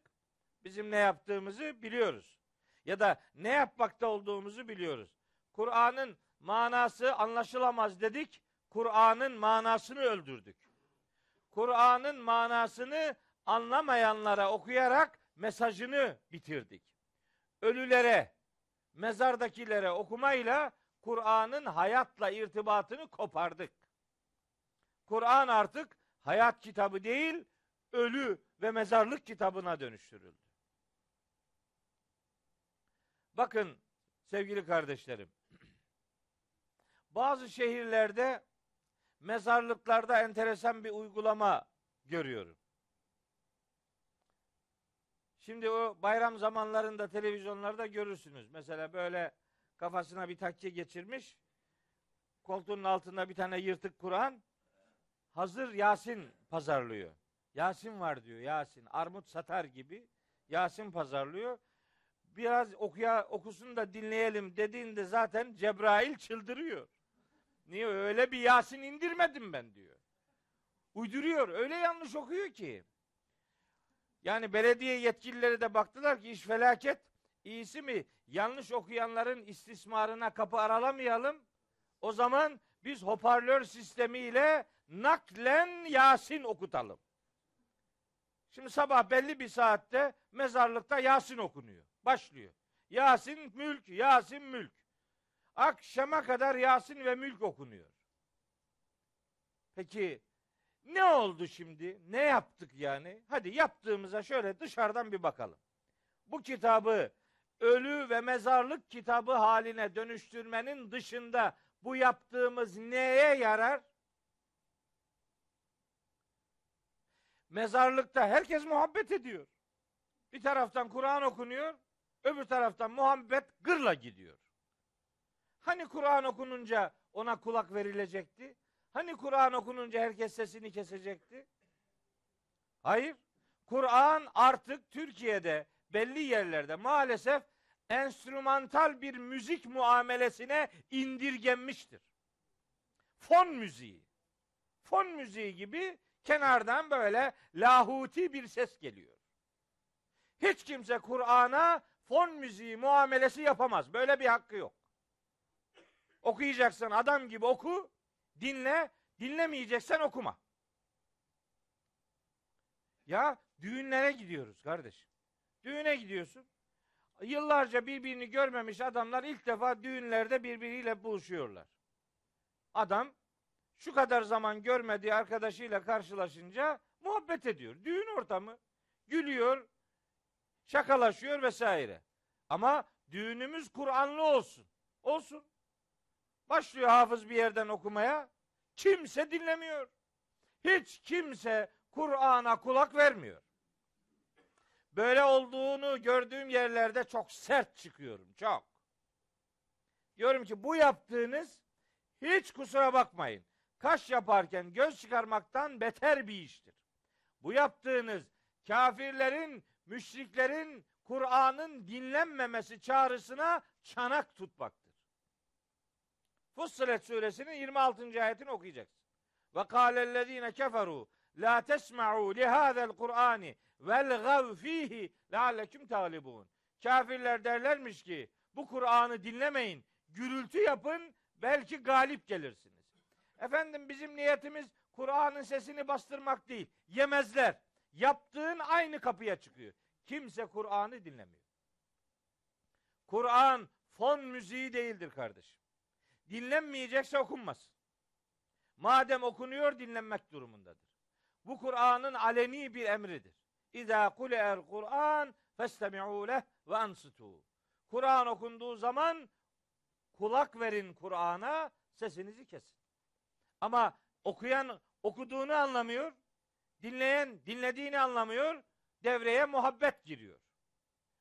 Bizim ne yaptığımızı biliyoruz. Ya da ne yapmakta olduğumuzu biliyoruz. Kur'an'ın manası anlaşılamaz dedik. Kur'an'ın manasını öldürdük. Kur'an'ın manasını anlamayanlara okuyarak mesajını bitirdik. Ölülere, mezardakilere okumayla Kur'an'ın hayatla irtibatını kopardık. Kur'an artık hayat kitabı değil, ölü ve mezarlık kitabına dönüştürüldü. Bakın sevgili kardeşlerim. Bazı şehirlerde mezarlıklarda enteresan bir uygulama görüyorum. Şimdi o bayram zamanlarında televizyonlarda görürsünüz. Mesela böyle kafasına bir takçe geçirmiş. Koltuğunun altında bir tane yırtık Kur'an. Hazır Yasin pazarlıyor. Yasin var diyor Yasin. Armut satar gibi Yasin pazarlıyor. Biraz okuya okusun da dinleyelim dediğinde zaten Cebrail çıldırıyor. Niye öyle bir Yasin indirmedim ben diyor. Uyduruyor. Öyle yanlış okuyor ki. Yani belediye yetkilileri de baktılar ki iş felaket. İyisi mi yanlış okuyanların istismarına kapı aralamayalım. O zaman biz hoparlör sistemiyle naklen Yasin okutalım. Şimdi sabah belli bir saatte mezarlıkta Yasin okunuyor. Başlıyor. Yasin mülk, Yasin mülk. Akşama kadar Yasin ve mülk okunuyor. Peki ne oldu şimdi? Ne yaptık yani? Hadi yaptığımıza şöyle dışarıdan bir bakalım. Bu kitabı ölü ve mezarlık kitabı haline dönüştürmenin dışında bu yaptığımız neye yarar? Mezarlıkta herkes muhabbet ediyor. Bir taraftan Kur'an okunuyor, öbür taraftan muhabbet gırla gidiyor. Hani Kur'an okununca ona kulak verilecekti? Hani Kur'an okununca herkes sesini kesecekti? Hayır. Kur'an artık Türkiye'de belli yerlerde maalesef enstrümantal bir müzik muamelesine indirgenmiştir. Fon müziği. Fon müziği gibi kenardan böyle lahuti bir ses geliyor. Hiç kimse Kur'an'a fon müziği muamelesi yapamaz. Böyle bir hakkı yok. Okuyacaksan adam gibi oku, dinle, dinlemeyeceksen okuma. Ya düğünlere gidiyoruz kardeşim. Düğüne gidiyorsun. Yıllarca birbirini görmemiş adamlar ilk defa düğünlerde birbiriyle buluşuyorlar. Adam şu kadar zaman görmediği arkadaşıyla karşılaşınca muhabbet ediyor. Düğün ortamı. Gülüyor, şakalaşıyor vesaire. Ama düğünümüz Kur'anlı olsun. Olsun. Başlıyor hafız bir yerden okumaya. Kimse dinlemiyor. Hiç kimse Kur'an'a kulak vermiyor. Böyle olduğunu gördüğüm yerlerde çok sert çıkıyorum. Çok. Diyorum ki bu yaptığınız hiç kusura bakmayın. Kaş yaparken göz çıkarmaktan beter bir iştir. Bu yaptığınız kafirlerin, müşriklerin Kur'an'ın dinlenmemesi çağrısına çanak tutmaktır. Fussilet suresinin 26. ayetini okuyacaksın. Ve kâlellezîne keferû La tesma'u lihâzel Kur'ani vel gav fihi lealleküm talibun. Kafirler derlermiş ki bu Kur'an'ı dinlemeyin, gürültü yapın belki galip gelirsiniz. Efendim bizim niyetimiz Kur'an'ın sesini bastırmak değil. Yemezler. Yaptığın aynı kapıya çıkıyor. Kimse Kur'an'ı dinlemiyor. Kur'an fon müziği değildir kardeşim. Dinlenmeyecekse okunmaz. Madem okunuyor dinlenmek durumundadır. Bu Kur'an'ın aleni bir emridir. İza kule'er Kur'an festemi'u leh ve ansitu. Kur'an okunduğu zaman kulak verin Kur'an'a, sesinizi kesin. Ama okuyan okuduğunu anlamıyor, dinleyen dinlediğini anlamıyor, devreye muhabbet giriyor.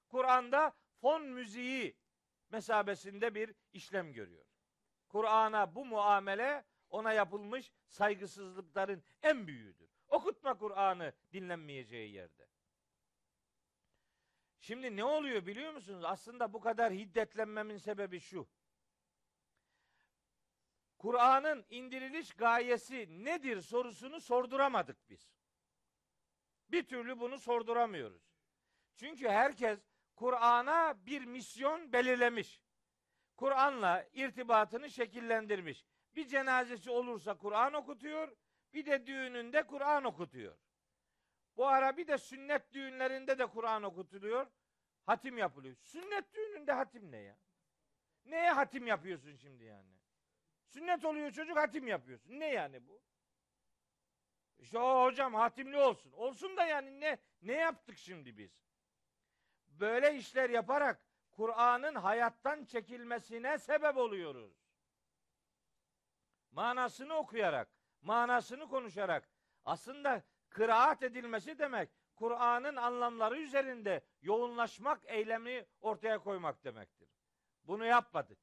Kur'an'da fon müziği mesabesinde bir işlem görüyor. Kur'an'a bu muamele ona yapılmış saygısızlıkların en büyüğüdür. Okutma Kur'an'ı dinlenmeyeceği yerde. Şimdi ne oluyor biliyor musunuz? Aslında bu kadar hiddetlenmemin sebebi şu. Kur'an'ın indiriliş gayesi nedir sorusunu sorduramadık biz. Bir türlü bunu sorduramıyoruz. Çünkü herkes Kur'an'a bir misyon belirlemiş. Kur'an'la irtibatını şekillendirmiş. Bir cenazesi olursa Kur'an okutuyor, bir de düğününde Kur'an okutuyor. Bu ara bir de sünnet düğünlerinde de Kur'an okutuluyor. Hatim yapılıyor. Sünnet düğününde hatim ne ya? Neye hatim yapıyorsun şimdi yani? Sünnet oluyor çocuk hatim yapıyorsun. Ne yani bu? İşte o hocam hatimli olsun. Olsun da yani ne ne yaptık şimdi biz? Böyle işler yaparak Kur'an'ın hayattan çekilmesine sebep oluyoruz. Manasını okuyarak manasını konuşarak aslında kıraat edilmesi demek Kur'an'ın anlamları üzerinde yoğunlaşmak eylemi ortaya koymak demektir. Bunu yapmadık.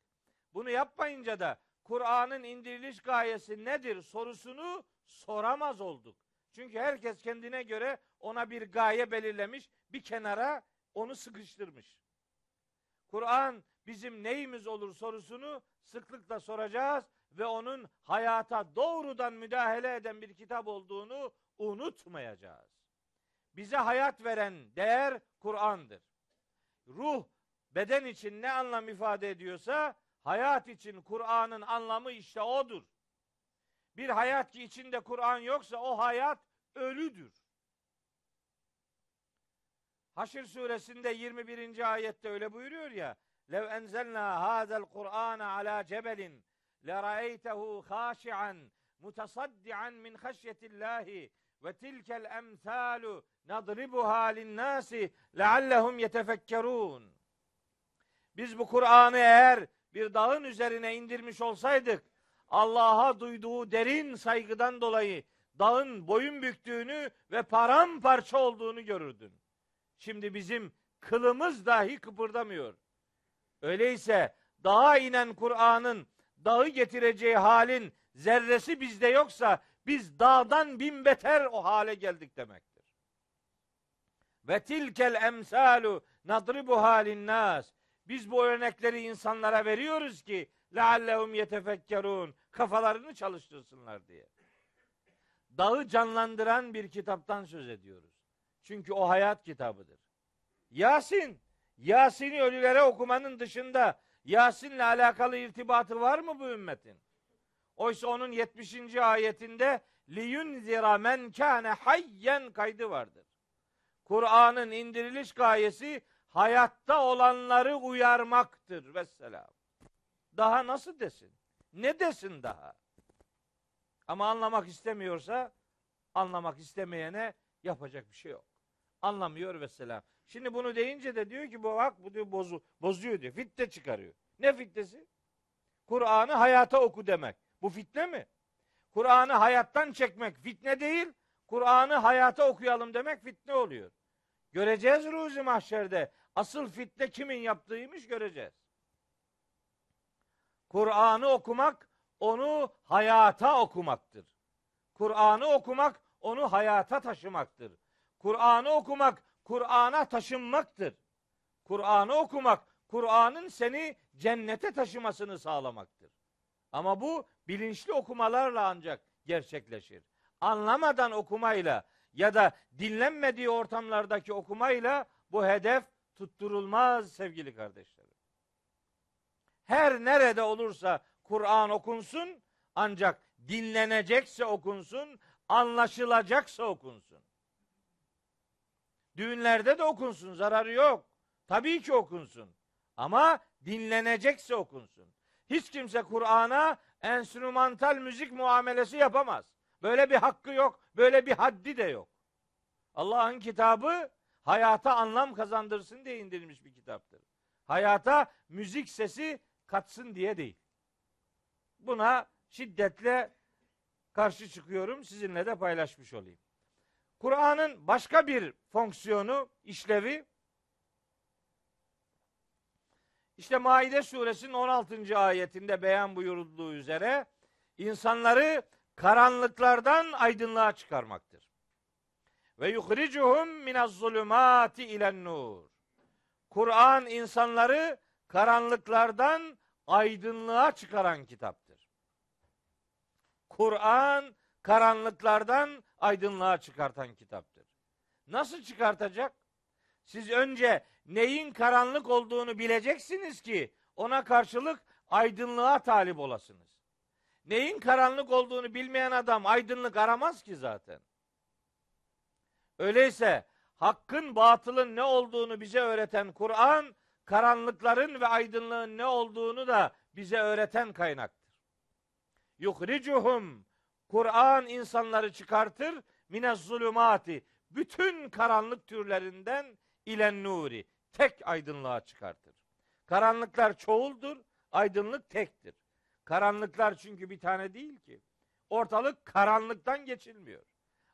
Bunu yapmayınca da Kur'an'ın indiriliş gayesi nedir sorusunu soramaz olduk. Çünkü herkes kendine göre ona bir gaye belirlemiş, bir kenara onu sıkıştırmış. Kur'an bizim neyimiz olur sorusunu sıklıkla soracağız ve onun hayata doğrudan müdahale eden bir kitap olduğunu unutmayacağız. Bize hayat veren değer Kur'an'dır. Ruh beden için ne anlam ifade ediyorsa hayat için Kur'an'ın anlamı işte odur. Bir hayat ki içinde Kur'an yoksa o hayat ölüdür. Haşr suresinde 21. ayette öyle buyuruyor ya. Lev enzelna hazel Kur'an ala cebelin لَرَأَيْتَهُ خَاشِعًا مُتَصَدِّعًا مِنْ خَشْيَةِ اللّٰهِ وَتِلْكَ الْاَمْثَالُ نَضْرِبُهَا لِلنَّاسِ لَعَلَّهُمْ يَتَفَكَّرُونَ Biz bu Kur'an'ı eğer bir dağın üzerine indirmiş olsaydık, Allah'a duyduğu derin saygıdan dolayı dağın boyun büktüğünü ve paramparça olduğunu görürdün. Şimdi bizim kılımız dahi kıpırdamıyor. Öyleyse dağa inen Kur'an'ın dağı getireceği halin zerresi bizde yoksa biz dağdan bin beter o hale geldik demektir. Ve tilkel emsalu nadribu halin nas. Biz bu örnekleri insanlara veriyoruz ki leallehum yetefekkerun kafalarını çalıştırsınlar diye. Dağı canlandıran bir kitaptan söz ediyoruz. Çünkü o hayat kitabıdır. Yasin, Yasin'i ölülere okumanın dışında Yasin'le alakalı irtibatı var mı bu ümmetin? Oysa onun 70. ayetinde liyunzira men kâne hayyen kaydı vardır. Kur'an'ın indiriliş gayesi hayatta olanları uyarmaktır. Vesselam. Daha nasıl desin? Ne desin daha? Ama anlamak istemiyorsa anlamak istemeyene yapacak bir şey yok. Anlamıyor vesselam. Şimdi bunu deyince de diyor ki bu hak bu diyor bozu, bozuyor diyor. Fitne çıkarıyor. Ne fitnesi? Kur'an'ı hayata oku demek. Bu fitne mi? Kur'an'ı hayattan çekmek fitne değil. Kur'an'ı hayata okuyalım demek fitne oluyor. Göreceğiz ruzi mahşerde. Asıl fitne kimin yaptığıymış göreceğiz. Kur'an'ı okumak onu hayata okumaktır. Kur'an'ı okumak onu hayata taşımaktır. Kur'an'ı okumak Kur'an'a taşınmaktır. Kur'an'ı okumak, Kur'an'ın seni cennete taşımasını sağlamaktır. Ama bu bilinçli okumalarla ancak gerçekleşir. Anlamadan okumayla ya da dinlenmediği ortamlardaki okumayla bu hedef tutturulmaz sevgili kardeşlerim. Her nerede olursa Kur'an okunsun ancak dinlenecekse okunsun, anlaşılacaksa okunsun. Düğünlerde de okunsun zararı yok. Tabii ki okunsun. Ama dinlenecekse okunsun. Hiç kimse Kur'an'a enstrümantal müzik muamelesi yapamaz. Böyle bir hakkı yok, böyle bir haddi de yok. Allah'ın kitabı hayata anlam kazandırsın diye indirilmiş bir kitaptır. Hayata müzik sesi katsın diye değil. Buna şiddetle karşı çıkıyorum, sizinle de paylaşmış olayım. Kur'an'ın başka bir fonksiyonu, işlevi işte Maide suresinin 16. ayetinde beyan buyurulduğu üzere insanları karanlıklardan aydınlığa çıkarmaktır. Ve yuhricuhum minaz zulümati ilen nur. Kur'an insanları karanlıklardan aydınlığa çıkaran kitaptır. Kur'an karanlıklardan aydınlığa çıkartan kitaptır. Nasıl çıkartacak? Siz önce neyin karanlık olduğunu bileceksiniz ki ona karşılık aydınlığa talip olasınız. Neyin karanlık olduğunu bilmeyen adam aydınlık aramaz ki zaten. Öyleyse hakkın batılın ne olduğunu bize öğreten Kur'an, karanlıkların ve aydınlığın ne olduğunu da bize öğreten kaynaktır. Yuhricuhum Kur'an insanları çıkartır mine zulümati bütün karanlık türlerinden ilen nuri tek aydınlığa çıkartır. Karanlıklar çoğuldur, aydınlık tektir. Karanlıklar çünkü bir tane değil ki. Ortalık karanlıktan geçilmiyor.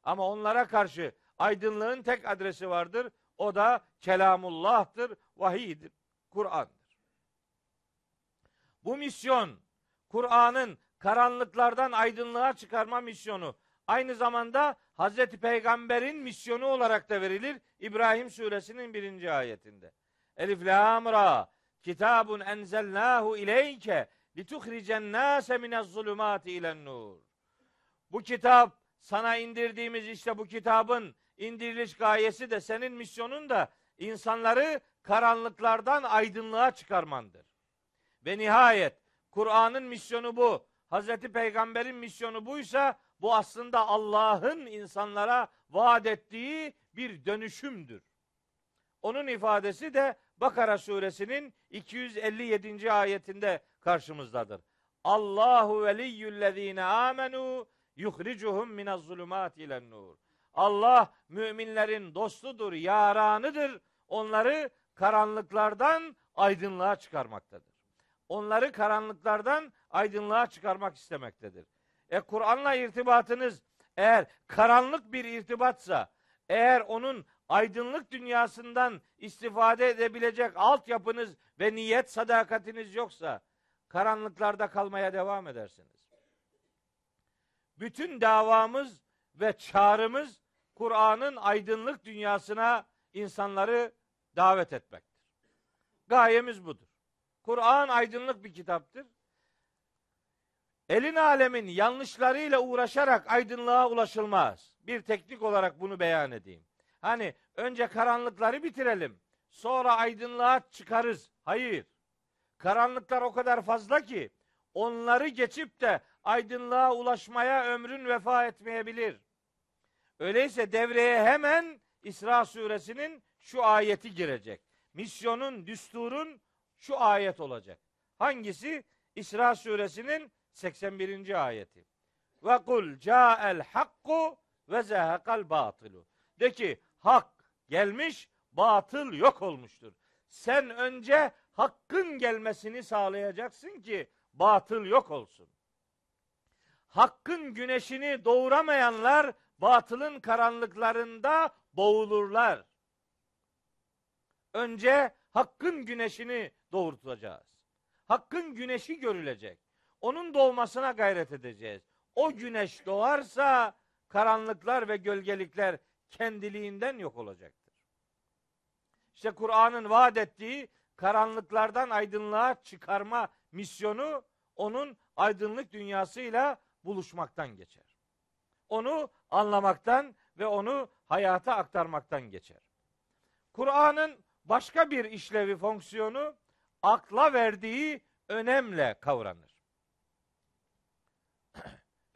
Ama onlara karşı aydınlığın tek adresi vardır. O da kelamullah'tır, vahiydir, Kur'an'dır. Bu misyon Kur'an'ın karanlıklardan aydınlığa çıkarma misyonu aynı zamanda Hazreti Peygamber'in misyonu olarak da verilir İbrahim suresinin birinci ayetinde. Elif lam ra kitabun enzelnahu ileyke lituhricen nase minez zulumati ilen nur. Bu kitap sana indirdiğimiz işte bu kitabın indiriliş gayesi de senin misyonun da insanları karanlıklardan aydınlığa çıkarmandır. Ve nihayet Kur'an'ın misyonu bu. Hazreti Peygamber'in misyonu buysa bu aslında Allah'ın insanlara vaat ettiği bir dönüşümdür. Onun ifadesi de Bakara suresinin 257. ayetinde karşımızdadır. Allahu veliyyüllezine amenu yuhricuhum minez zulumat ilen nur. Allah müminlerin dostudur, yaranıdır. Onları karanlıklardan aydınlığa çıkarmaktadır. Onları karanlıklardan aydınlığa çıkarmak istemektedir. E Kur'an'la irtibatınız eğer karanlık bir irtibatsa, eğer onun aydınlık dünyasından istifade edebilecek altyapınız ve niyet sadakatiniz yoksa karanlıklarda kalmaya devam edersiniz. Bütün davamız ve çağrımız Kur'an'ın aydınlık dünyasına insanları davet etmektir. Gayemiz budur. Kur'an aydınlık bir kitaptır. Elin alemin yanlışlarıyla uğraşarak aydınlığa ulaşılmaz. Bir teknik olarak bunu beyan edeyim. Hani önce karanlıkları bitirelim, sonra aydınlığa çıkarız. Hayır. Karanlıklar o kadar fazla ki onları geçip de aydınlığa ulaşmaya ömrün vefa etmeyebilir. Öyleyse devreye hemen İsra suresinin şu ayeti girecek. Misyonun, düsturun şu ayet olacak. Hangisi? İsra suresinin 81. ayeti. Ve kul ca'el hakku ve zehekal batılu. De ki hak gelmiş, batıl yok olmuştur. Sen önce hakkın gelmesini sağlayacaksın ki batıl yok olsun. Hakkın güneşini doğuramayanlar batılın karanlıklarında boğulurlar. Önce hakkın güneşini doğurtacağız. Hakkın güneşi görülecek onun doğmasına gayret edeceğiz. O güneş doğarsa karanlıklar ve gölgelikler kendiliğinden yok olacaktır. İşte Kur'an'ın vaat ettiği karanlıklardan aydınlığa çıkarma misyonu onun aydınlık dünyasıyla buluşmaktan geçer. Onu anlamaktan ve onu hayata aktarmaktan geçer. Kur'an'ın başka bir işlevi fonksiyonu akla verdiği önemle kavranır.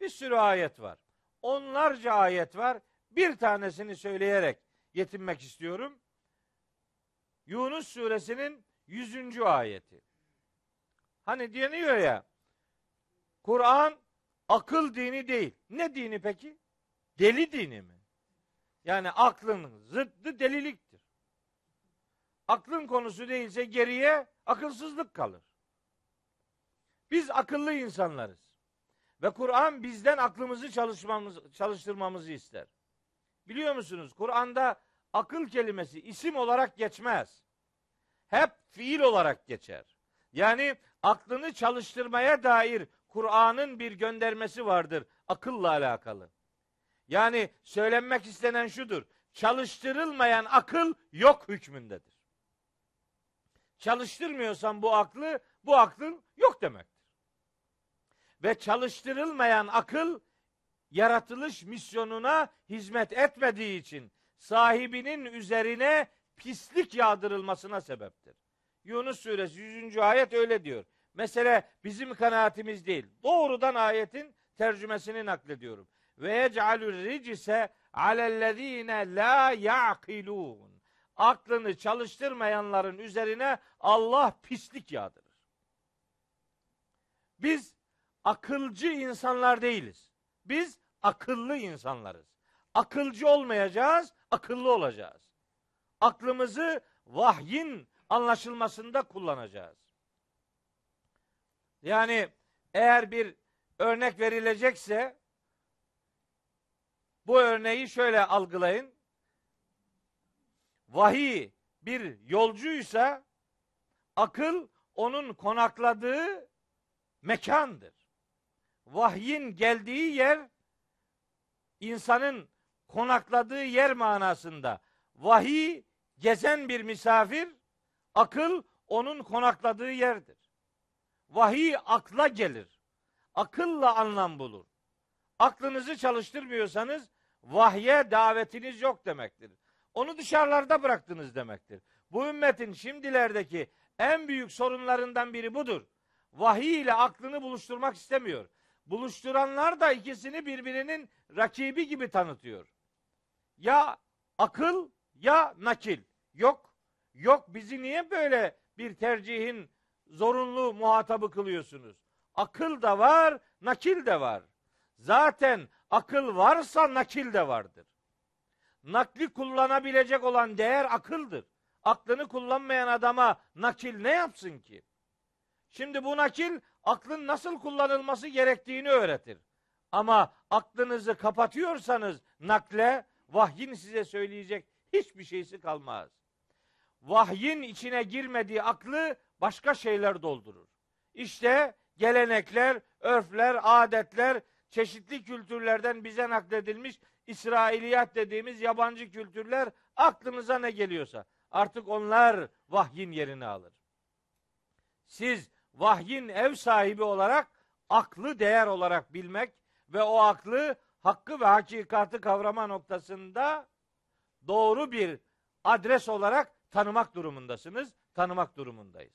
Bir sürü ayet var. Onlarca ayet var. Bir tanesini söyleyerek yetinmek istiyorum. Yunus suresinin yüzüncü ayeti. Hani deniyor ya Kur'an akıl dini değil. Ne dini peki? Deli dini mi? Yani aklın zıttı deliliktir. Aklın konusu değilse geriye akılsızlık kalır. Biz akıllı insanlarız. Ve Kur'an bizden aklımızı çalışmamız, çalıştırmamızı ister. Biliyor musunuz? Kur'an'da akıl kelimesi isim olarak geçmez. Hep fiil olarak geçer. Yani aklını çalıştırmaya dair Kur'an'ın bir göndermesi vardır akılla alakalı. Yani söylenmek istenen şudur. Çalıştırılmayan akıl yok hükmündedir. Çalıştırmıyorsan bu aklı, bu aklın yok demek ve çalıştırılmayan akıl yaratılış misyonuna hizmet etmediği için sahibinin üzerine pislik yağdırılmasına sebeptir. Yunus suresi 100. ayet öyle diyor. Mesele bizim kanaatimiz değil. Doğrudan ayetin tercümesini naklediyorum. Ve yec'alü ricise alellezine la ya'kilun. Aklını çalıştırmayanların üzerine Allah pislik yağdırır. Biz akılcı insanlar değiliz. Biz akıllı insanlarız. Akılcı olmayacağız, akıllı olacağız. Aklımızı vahyin anlaşılmasında kullanacağız. Yani eğer bir örnek verilecekse bu örneği şöyle algılayın. Vahiy bir yolcuysa akıl onun konakladığı mekandır vahyin geldiği yer insanın konakladığı yer manasında. Vahiy gezen bir misafir, akıl onun konakladığı yerdir. Vahiy akla gelir. Akılla anlam bulur. Aklınızı çalıştırmıyorsanız vahye davetiniz yok demektir. Onu dışarılarda bıraktınız demektir. Bu ümmetin şimdilerdeki en büyük sorunlarından biri budur. Vahiy ile aklını buluşturmak istemiyor buluşturanlar da ikisini birbirinin rakibi gibi tanıtıyor. Ya akıl ya nakil. Yok. Yok bizi niye böyle bir tercihin zorunlu muhatabı kılıyorsunuz? Akıl da var, nakil de var. Zaten akıl varsa nakil de vardır. Nakli kullanabilecek olan değer akıldır. Aklını kullanmayan adama nakil ne yapsın ki? Şimdi bu nakil aklın nasıl kullanılması gerektiğini öğretir. Ama aklınızı kapatıyorsanız nakle, vahyin size söyleyecek hiçbir şeysi kalmaz. Vahyin içine girmediği aklı başka şeyler doldurur. İşte gelenekler, örfler, adetler, çeşitli kültürlerden bize nakledilmiş İsrailiyat dediğimiz yabancı kültürler aklınıza ne geliyorsa artık onlar vahyin yerini alır. Siz vahyin ev sahibi olarak aklı değer olarak bilmek ve o aklı hakkı ve hakikatı kavrama noktasında doğru bir adres olarak tanımak durumundasınız, tanımak durumundayız.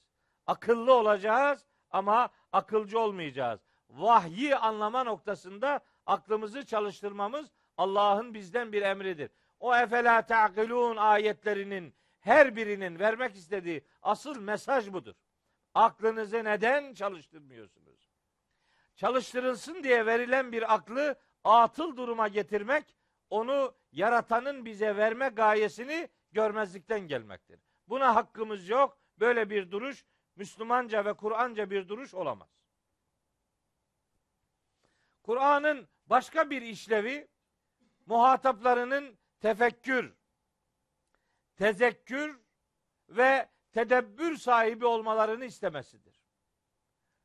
Akıllı olacağız ama akılcı olmayacağız. Vahyi anlama noktasında aklımızı çalıştırmamız Allah'ın bizden bir emridir. O efela ta'kilun ayetlerinin her birinin vermek istediği asıl mesaj budur. Aklınızı neden çalıştırmıyorsunuz? Çalıştırılsın diye verilen bir aklı atıl duruma getirmek, onu yaratanın bize verme gayesini görmezlikten gelmektir. Buna hakkımız yok. Böyle bir duruş Müslümanca ve Kur'anca bir duruş olamaz. Kur'an'ın başka bir işlevi muhataplarının tefekkür, tezekkür ve tedebbür sahibi olmalarını istemesidir.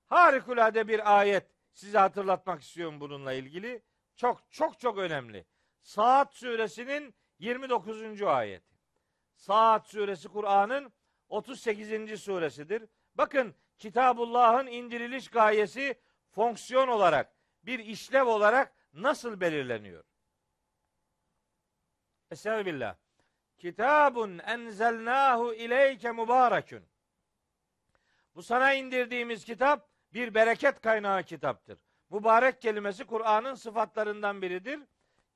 Harikulade bir ayet size hatırlatmak istiyorum bununla ilgili. Çok çok çok önemli. Saat suresinin 29. ayeti. Saat suresi Kur'an'ın 38. suresidir. Bakın Kitabullah'ın indiriliş gayesi fonksiyon olarak, bir işlev olarak nasıl belirleniyor? Estağfirullah. Kitabun enzelnahu ileyke mübarekün. Bu sana indirdiğimiz kitap bir bereket kaynağı kitaptır. Mübarek kelimesi Kur'an'ın sıfatlarından biridir.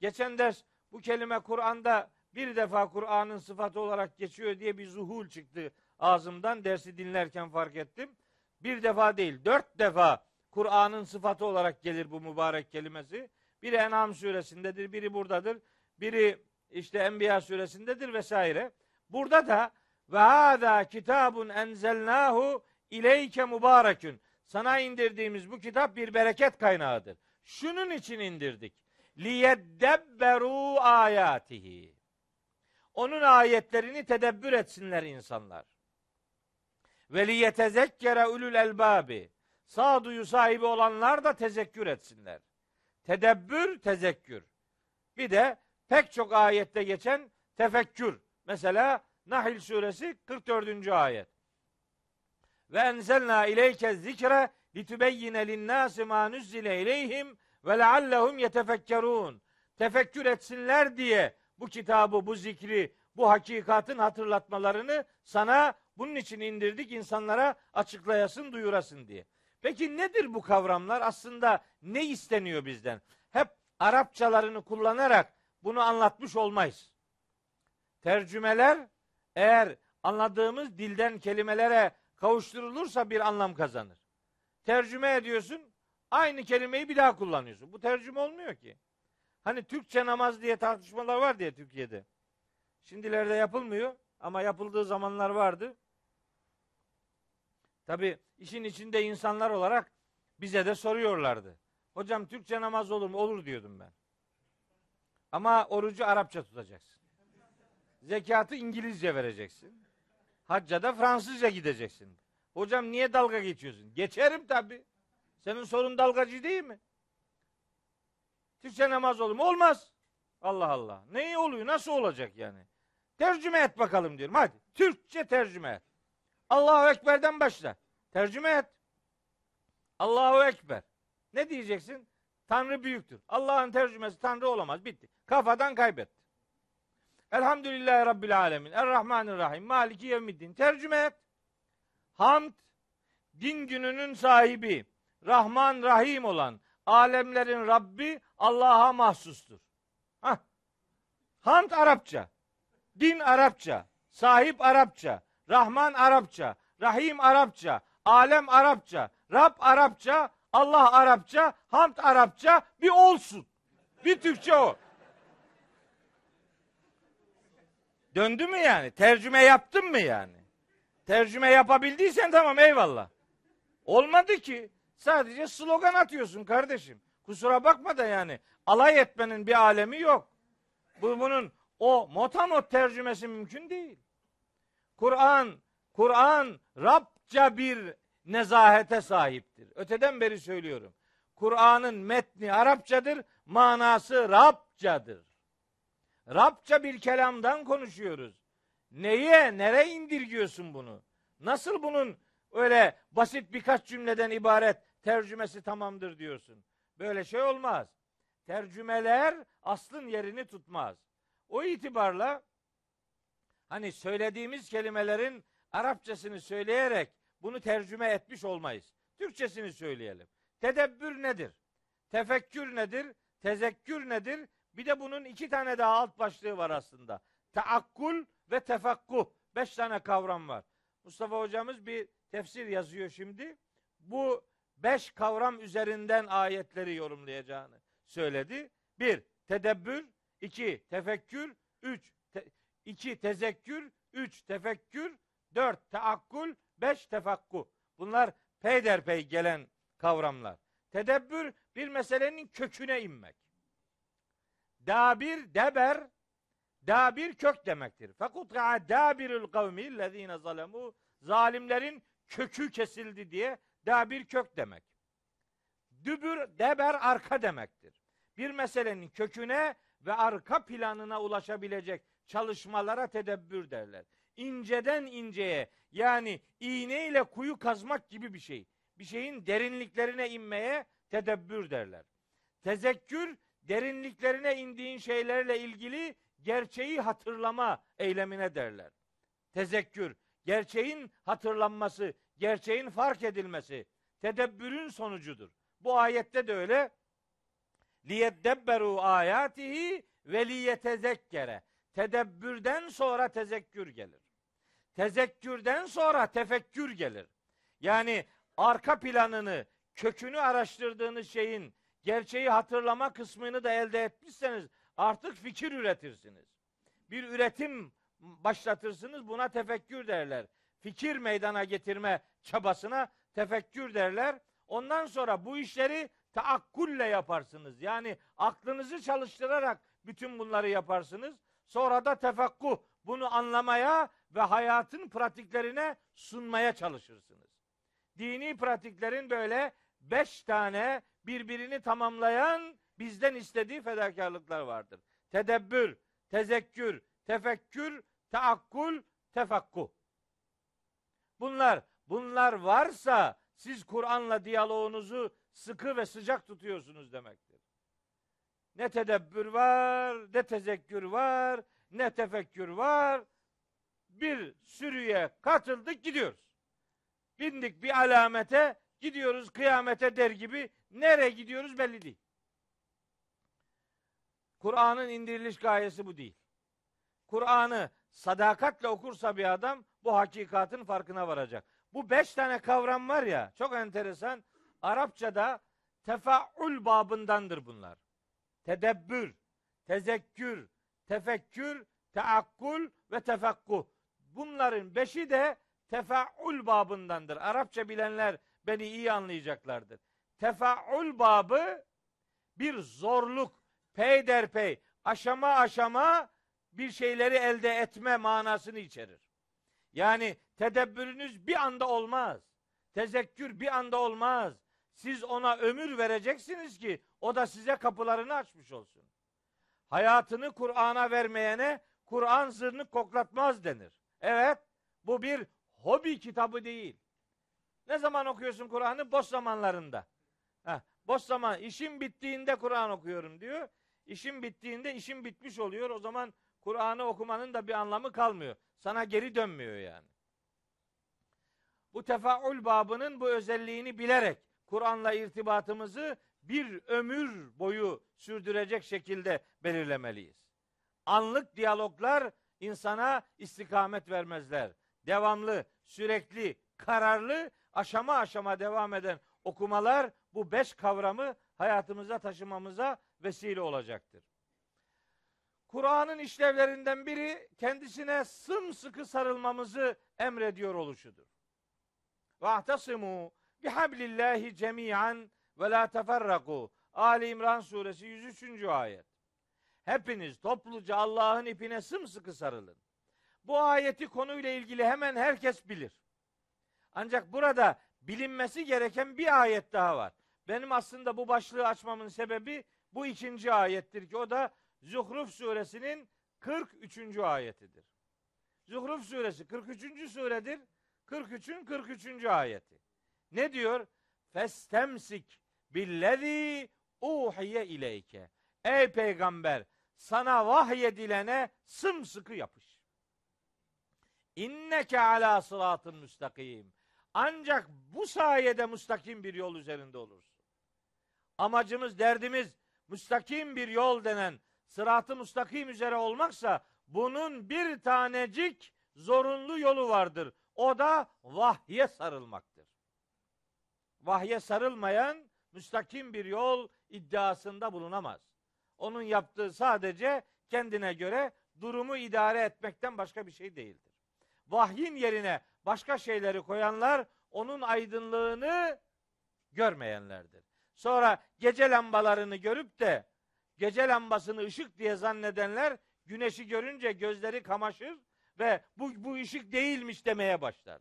Geçen ders bu kelime Kur'an'da bir defa Kur'an'ın sıfatı olarak geçiyor diye bir zuhul çıktı ağzımdan. Dersi dinlerken fark ettim. Bir defa değil, dört defa Kur'an'ın sıfatı olarak gelir bu mübarek kelimesi. Biri En'am suresindedir, biri buradadır. Biri işte Enbiya suresindedir vesaire. Burada da ve hâzâ kitabun enzelnâhu ileyke mübarekün. Sana indirdiğimiz bu kitap bir bereket kaynağıdır. Şunun için indirdik. Liyeddebberu ayatihi. Onun ayetlerini tedebbür etsinler insanlar. Ve liyetezekkere ulul elbabi. Sağduyu sahibi olanlar da tezekkür etsinler. Tedebbür, tezekkür. Bir de pek çok ayette geçen tefekkür. Mesela Nahil suresi 44. ayet. Ve enzelna ileyke zikre litübeyyine linnâsi mâ nüzzile ileyhim ve leallehum yetefekkerûn. Tefekkür etsinler diye bu kitabı, bu zikri, bu hakikatin hatırlatmalarını sana bunun için indirdik insanlara açıklayasın, duyurasın diye. Peki nedir bu kavramlar? Aslında ne isteniyor bizden? Hep Arapçalarını kullanarak bunu anlatmış olmayız. Tercümeler eğer anladığımız dilden kelimelere kavuşturulursa bir anlam kazanır. Tercüme ediyorsun, aynı kelimeyi bir daha kullanıyorsun. Bu tercüme olmuyor ki. Hani Türkçe namaz diye tartışmalar var diye Türkiye'de. Şimdilerde yapılmıyor ama yapıldığı zamanlar vardı. Tabi işin içinde insanlar olarak bize de soruyorlardı. Hocam Türkçe namaz olur mu? Olur diyordum ben. Ama orucu Arapça tutacaksın. Zekatı İngilizce vereceksin. Hacca da Fransızca gideceksin. Hocam niye dalga geçiyorsun? Geçerim tabi. Senin sorun dalgacı değil mi? Türkçe namaz olur mu? Olmaz. Allah Allah. Ne oluyor? Nasıl olacak yani? Tercüme et bakalım diyorum. Hadi. Türkçe tercüme et. Allahu Ekber'den başla. Tercüme et. Allahu Ekber. Ne diyeceksin? Tanrı büyüktür. Allah'ın tercümesi Tanrı olamaz. Bitti. Kafadan kaybetti. Elhamdülillahi Rabbil Alemin. Errahmanirrahim. Maliki yevmiddin. Tercüme et. Hamd, din gününün sahibi, Rahman Rahim olan, alemlerin Rabbi Allah'a mahsustur. Hah. Hamd Arapça, din Arapça, sahip Arapça, Rahman Arapça, Rahim Arapça, alem Arapça, Rab Arapça, Allah Arapça, hamd Arapça bir olsun. Bir Türkçe o. Döndü mü yani? Tercüme yaptın mı yani? Tercüme yapabildiysen tamam eyvallah. Olmadı ki. Sadece slogan atıyorsun kardeşim. Kusura bakma da yani alay etmenin bir alemi yok. Bu bunun o Motamot tercümesi mümkün değil. Kur'an, Kur'an Rabça bir nezahete sahiptir. Öteden beri söylüyorum. Kur'an'ın metni Arapçadır, manası Rabçadır. Rabça bir kelamdan konuşuyoruz. Neye, nereye indirgiyorsun bunu? Nasıl bunun öyle basit birkaç cümleden ibaret tercümesi tamamdır diyorsun? Böyle şey olmaz. Tercümeler aslın yerini tutmaz. O itibarla hani söylediğimiz kelimelerin Arapçasını söyleyerek bunu tercüme etmiş olmayız. Türkçesini söyleyelim. Tedebbür nedir? Tefekkür nedir? Tezekkür nedir? Bir de bunun iki tane daha alt başlığı var aslında. Taakkul ve tefakkuh. Beş tane kavram var. Mustafa hocamız bir tefsir yazıyor şimdi. Bu beş kavram üzerinden ayetleri yorumlayacağını söyledi. Bir, tedebbür. iki tefekkür. Üç, te, iki, tezekkür. Üç, tefekkür. Dört, taakkul beş tefakku. Bunlar peyderpey gelen kavramlar. Tedebbür bir meselenin köküne inmek. Dabir, deber, dabir kök demektir. Fekut'a dabirül kavmi lezine zalemu zalimlerin kökü kesildi diye dabir kök demek. Dübür, deber arka demektir. Bir meselenin köküne ve arka planına ulaşabilecek çalışmalara tedebbür derler. İnceden inceye, yani iğneyle kuyu kazmak gibi bir şey. Bir şeyin derinliklerine inmeye tedebbür derler. Tezekkür derinliklerine indiğin şeylerle ilgili gerçeği hatırlama eylemine derler. Tezekkür gerçeğin hatırlanması, gerçeğin fark edilmesi tedebbürün sonucudur. Bu ayette de öyle. Liyeddebberu ayatihi ve liyetezekkere. Tedebbürden sonra tezekkür gelir. Tezekkürden sonra tefekkür gelir. Yani arka planını, kökünü araştırdığınız şeyin gerçeği hatırlama kısmını da elde etmişseniz artık fikir üretirsiniz. Bir üretim başlatırsınız buna tefekkür derler. Fikir meydana getirme çabasına tefekkür derler. Ondan sonra bu işleri taakkulle yaparsınız. Yani aklınızı çalıştırarak bütün bunları yaparsınız. Sonra da tefakkuh bunu anlamaya ve hayatın pratiklerine sunmaya çalışırsınız. Dini pratiklerin böyle beş tane birbirini tamamlayan bizden istediği fedakarlıklar vardır. Tedebbür, tezekkür, tefekkür, taakkul, tefakku. Bunlar, bunlar varsa siz Kur'an'la diyaloğunuzu sıkı ve sıcak tutuyorsunuz demektir. Ne tedebbür var, ne tezekkür var, ne tefekkür var bir sürüye katıldık gidiyoruz. Bindik bir alamete gidiyoruz kıyamete der gibi nereye gidiyoruz belli değil. Kur'an'ın indiriliş gayesi bu değil. Kur'an'ı sadakatle okursa bir adam bu hakikatin farkına varacak. Bu beş tane kavram var ya çok enteresan. Arapçada tefaül babındandır bunlar. Tedebbür, tezekkür, tefekkür, teakkul ve tefekkuh. Bunların beşi de tefaul babındandır. Arapça bilenler beni iyi anlayacaklardır. Tefaul babı bir zorluk, peyderpey, aşama aşama bir şeyleri elde etme manasını içerir. Yani tedebbürünüz bir anda olmaz. Tezekkür bir anda olmaz. Siz ona ömür vereceksiniz ki o da size kapılarını açmış olsun. Hayatını Kur'an'a vermeyene Kur'an zırnı koklatmaz denir. Evet, bu bir hobi kitabı değil. Ne zaman okuyorsun Kur'an'ı? Boş zamanlarında. Heh, boş zaman, işim bittiğinde Kur'an okuyorum diyor. İşim bittiğinde işim bitmiş oluyor. O zaman Kur'an'ı okumanın da bir anlamı kalmıyor. Sana geri dönmüyor yani. Bu tefaül babının bu özelliğini bilerek Kur'an'la irtibatımızı bir ömür boyu sürdürecek şekilde belirlemeliyiz. Anlık diyaloglar insana istikamet vermezler. Devamlı, sürekli, kararlı, aşama aşama devam eden okumalar bu beş kavramı hayatımıza taşımamıza vesile olacaktır. Kur'an'ın işlevlerinden biri kendisine sımsıkı sarılmamızı emrediyor oluşudur. Vahtasimu bihablillahi cemiyan ve la teferraku. Ali İmran suresi 103. ayet. Hepiniz topluca Allah'ın ipine sımsıkı sarılın. Bu ayeti konuyla ilgili hemen herkes bilir. Ancak burada bilinmesi gereken bir ayet daha var. Benim aslında bu başlığı açmamın sebebi bu ikinci ayettir ki o da Zuhruf suresinin 43. ayetidir. Zuhruf suresi 43. suredir. 43'ün 43. ayeti. Ne diyor? Festemsik billezî uhiye ileyke. Ey peygamber sana vahyedilene sımsıkı yapış. İnneke ala sıratın müstakim. Ancak bu sayede müstakim bir yol üzerinde olursun. Amacımız, derdimiz müstakim bir yol denen sıratı müstakim üzere olmaksa bunun bir tanecik zorunlu yolu vardır. O da vahye sarılmaktır. Vahye sarılmayan müstakim bir yol iddiasında bulunamaz. Onun yaptığı sadece kendine göre durumu idare etmekten başka bir şey değildir. Vahyin yerine başka şeyleri koyanlar onun aydınlığını görmeyenlerdir. Sonra gece lambalarını görüp de gece lambasını ışık diye zannedenler güneşi görünce gözleri kamaşır ve bu, bu ışık değilmiş demeye başlar.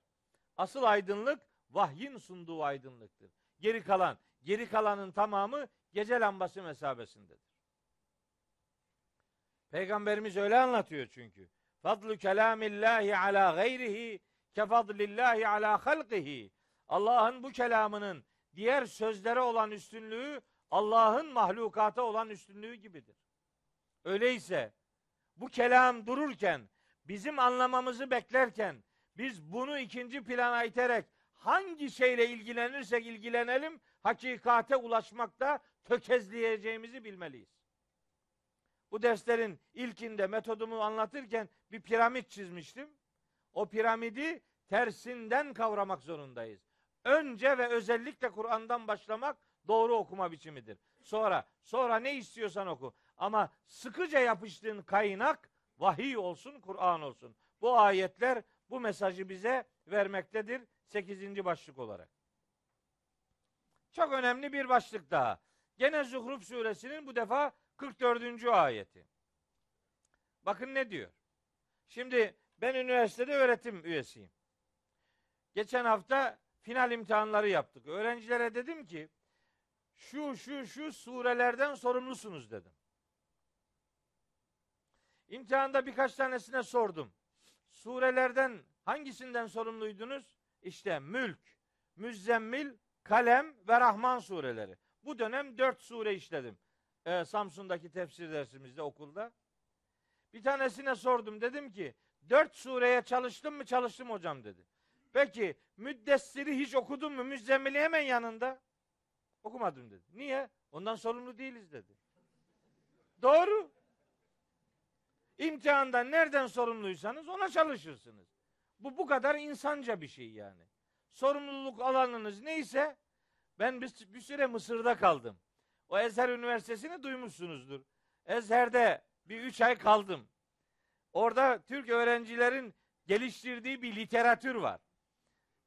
Asıl aydınlık vahyin sunduğu aydınlıktır. Geri kalan, geri kalanın tamamı gece lambası mesabesindedir. Peygamberimiz öyle anlatıyor çünkü. Fadlu kelamillahi ala gayrihi ke fadlillahi ala halqihi. Allah'ın bu kelamının diğer sözlere olan üstünlüğü Allah'ın mahlukata olan üstünlüğü gibidir. Öyleyse bu kelam dururken bizim anlamamızı beklerken biz bunu ikinci plana iterek hangi şeyle ilgilenirsek ilgilenelim hakikate ulaşmakta tökezleyeceğimizi bilmeliyiz. Bu derslerin ilkinde metodumu anlatırken bir piramit çizmiştim. O piramidi tersinden kavramak zorundayız. Önce ve özellikle Kur'an'dan başlamak doğru okuma biçimidir. Sonra, sonra ne istiyorsan oku. Ama sıkıca yapıştığın kaynak vahiy olsun, Kur'an olsun. Bu ayetler bu mesajı bize vermektedir Sekizinci başlık olarak. Çok önemli bir başlık daha. Gene Zuhruf suresinin bu defa 44. ayeti. Bakın ne diyor. Şimdi ben üniversitede öğretim üyesiyim. Geçen hafta final imtihanları yaptık. Öğrencilere dedim ki şu şu şu surelerden sorumlusunuz dedim. İmtihanda birkaç tanesine sordum. Surelerden hangisinden sorumluydunuz? İşte Mülk, Müzzemmil, Kalem ve Rahman sureleri. Bu dönem dört sure işledim e, Samsun'daki tefsir dersimizde okulda. Bir tanesine sordum dedim ki dört sureye çalıştın mı çalıştım hocam dedi. Peki müddessiri hiç okudun mu? Müzzemili hemen yanında. Okumadım dedi. Niye? Ondan sorumlu değiliz dedi. Doğru. İmtihanda nereden sorumluysanız ona çalışırsınız. Bu bu kadar insanca bir şey yani. Sorumluluk alanınız neyse ben bir, bir süre Mısır'da kaldım. O Ezher Üniversitesi'ni duymuşsunuzdur. Ezher'de bir üç ay kaldım. Orada Türk öğrencilerin geliştirdiği bir literatür var.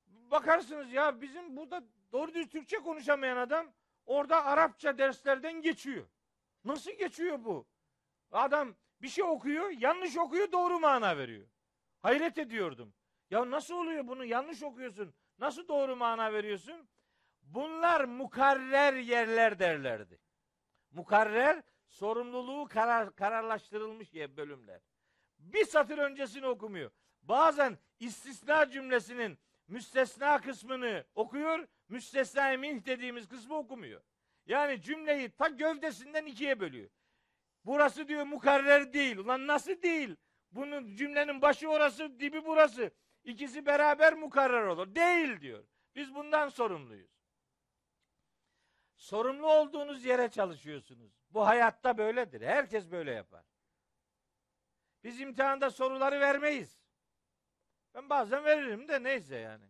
Bakarsınız ya bizim burada doğru düz Türkçe konuşamayan adam orada Arapça derslerden geçiyor. Nasıl geçiyor bu? Adam bir şey okuyor, yanlış okuyor, doğru mana veriyor. Hayret ediyordum. Ya nasıl oluyor bunu? Yanlış okuyorsun. Nasıl doğru mana veriyorsun? Bunlar mukarrer yerler derlerdi. Mukarrer sorumluluğu karar, kararlaştırılmış bölümler. Bir satır öncesini okumuyor. Bazen istisna cümlesinin müstesna kısmını okuyor, müstesna emih dediğimiz kısmı okumuyor. Yani cümleyi ta gövdesinden ikiye bölüyor. Burası diyor mukarrer değil. Ulan nasıl değil? Bunun cümlenin başı orası, dibi burası. İkisi beraber mukarrer olur. Değil diyor. Biz bundan sorumluyuz sorumlu olduğunuz yere çalışıyorsunuz. Bu hayatta böyledir. Herkes böyle yapar. Biz imtihanda soruları vermeyiz. Ben bazen veririm de neyse yani.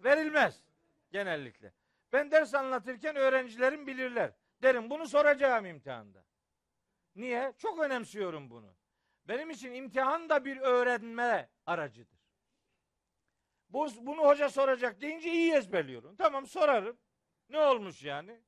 Verilmez genellikle. Ben ders anlatırken öğrencilerim bilirler. Derim bunu soracağım imtihanda. Niye? Çok önemsiyorum bunu. Benim için imtihan da bir öğrenme aracıdır. Bu, bunu hoca soracak deyince iyi ezberliyorum. Tamam sorarım. Ne olmuş yani?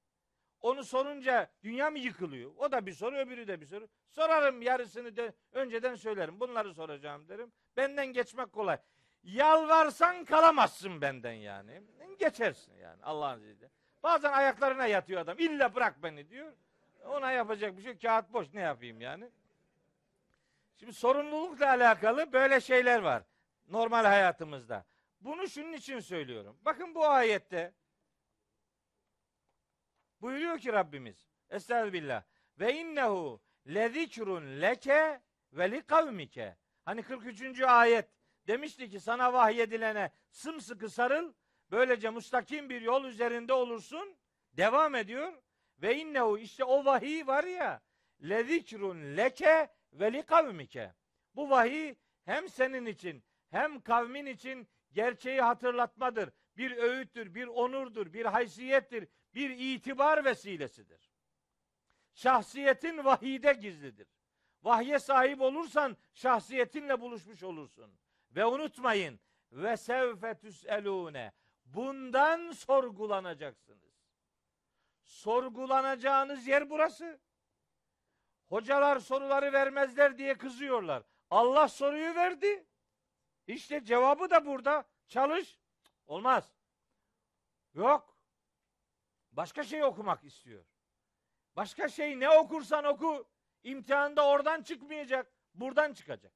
Onu sorunca dünya mı yıkılıyor? O da bir soru, öbürü de bir soru. Sorarım yarısını de önceden söylerim. Bunları soracağım derim. Benden geçmek kolay. Yalvarsan kalamazsın benden yani. Geçersin yani Allah'ın izniyle. Bazen ayaklarına yatıyor adam. İlla bırak beni diyor. Ona yapacak bir şey kağıt boş ne yapayım yani. Şimdi sorumlulukla alakalı böyle şeyler var normal hayatımızda. Bunu şunun için söylüyorum. Bakın bu ayette Buyuruyor ki Rabbimiz. Estağfirullah. Ve innehu lezikrun leke ve li kavmike. Hani 43. ayet demişti ki sana vahyedilene sımsıkı sarıl. Böylece mustakim bir yol üzerinde olursun. Devam ediyor. Ve innehu işte o vahiy var ya. Lezikrun leke ve li kavmike. Bu vahiy hem senin için hem kavmin için gerçeği hatırlatmadır. Bir öğüttür, bir onurdur, bir haysiyettir, bir itibar vesilesidir. Şahsiyetin vahide gizlidir. Vahye sahip olursan şahsiyetinle buluşmuş olursun. Ve unutmayın ve sevfe elune bundan sorgulanacaksınız. Sorgulanacağınız yer burası. Hocalar soruları vermezler diye kızıyorlar. Allah soruyu verdi. İşte cevabı da burada. Çalış. Olmaz. Yok. Başka şey okumak istiyor. Başka şey ne okursan oku imtihanda oradan çıkmayacak, buradan çıkacak.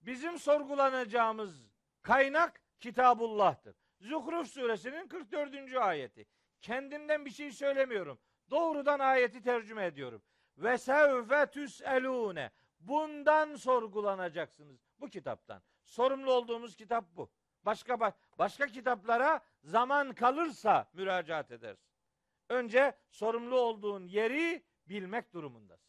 Bizim sorgulanacağımız kaynak Kitabullah'tır. Zuhruf suresinin 44. ayeti. Kendimden bir şey söylemiyorum. Doğrudan ayeti tercüme ediyorum. Ve sevfe tüselune. Bundan sorgulanacaksınız bu kitaptan. Sorumlu olduğumuz kitap bu başka başka kitaplara zaman kalırsa müracaat edersin. Önce sorumlu olduğun yeri bilmek durumundasın.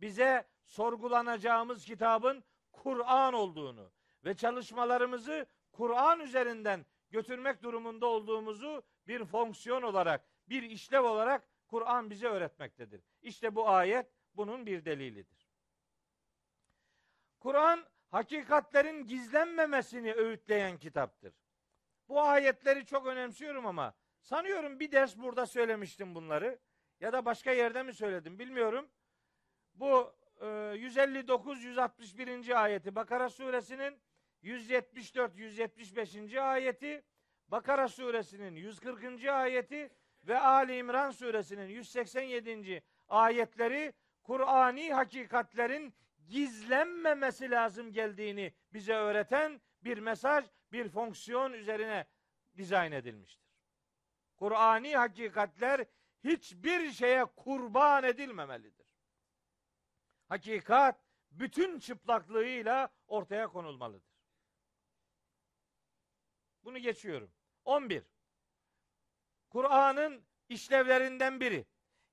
Bize sorgulanacağımız kitabın Kur'an olduğunu ve çalışmalarımızı Kur'an üzerinden götürmek durumunda olduğumuzu bir fonksiyon olarak, bir işlev olarak Kur'an bize öğretmektedir. İşte bu ayet bunun bir delilidir. Kur'an hakikatlerin gizlenmemesini öğütleyen kitaptır. Bu ayetleri çok önemsiyorum ama sanıyorum bir ders burada söylemiştim bunları ya da başka yerde mi söyledim bilmiyorum. Bu e, 159-161. ayeti Bakara suresinin 174-175. ayeti Bakara suresinin 140. ayeti ve Ali İmran suresinin 187. ayetleri Kur'ani hakikatlerin gizlenmemesi lazım geldiğini bize öğreten bir mesaj, bir fonksiyon üzerine dizayn edilmiştir. Kur'ani hakikatler hiçbir şeye kurban edilmemelidir. Hakikat bütün çıplaklığıyla ortaya konulmalıdır. Bunu geçiyorum. 11. Kur'an'ın işlevlerinden biri.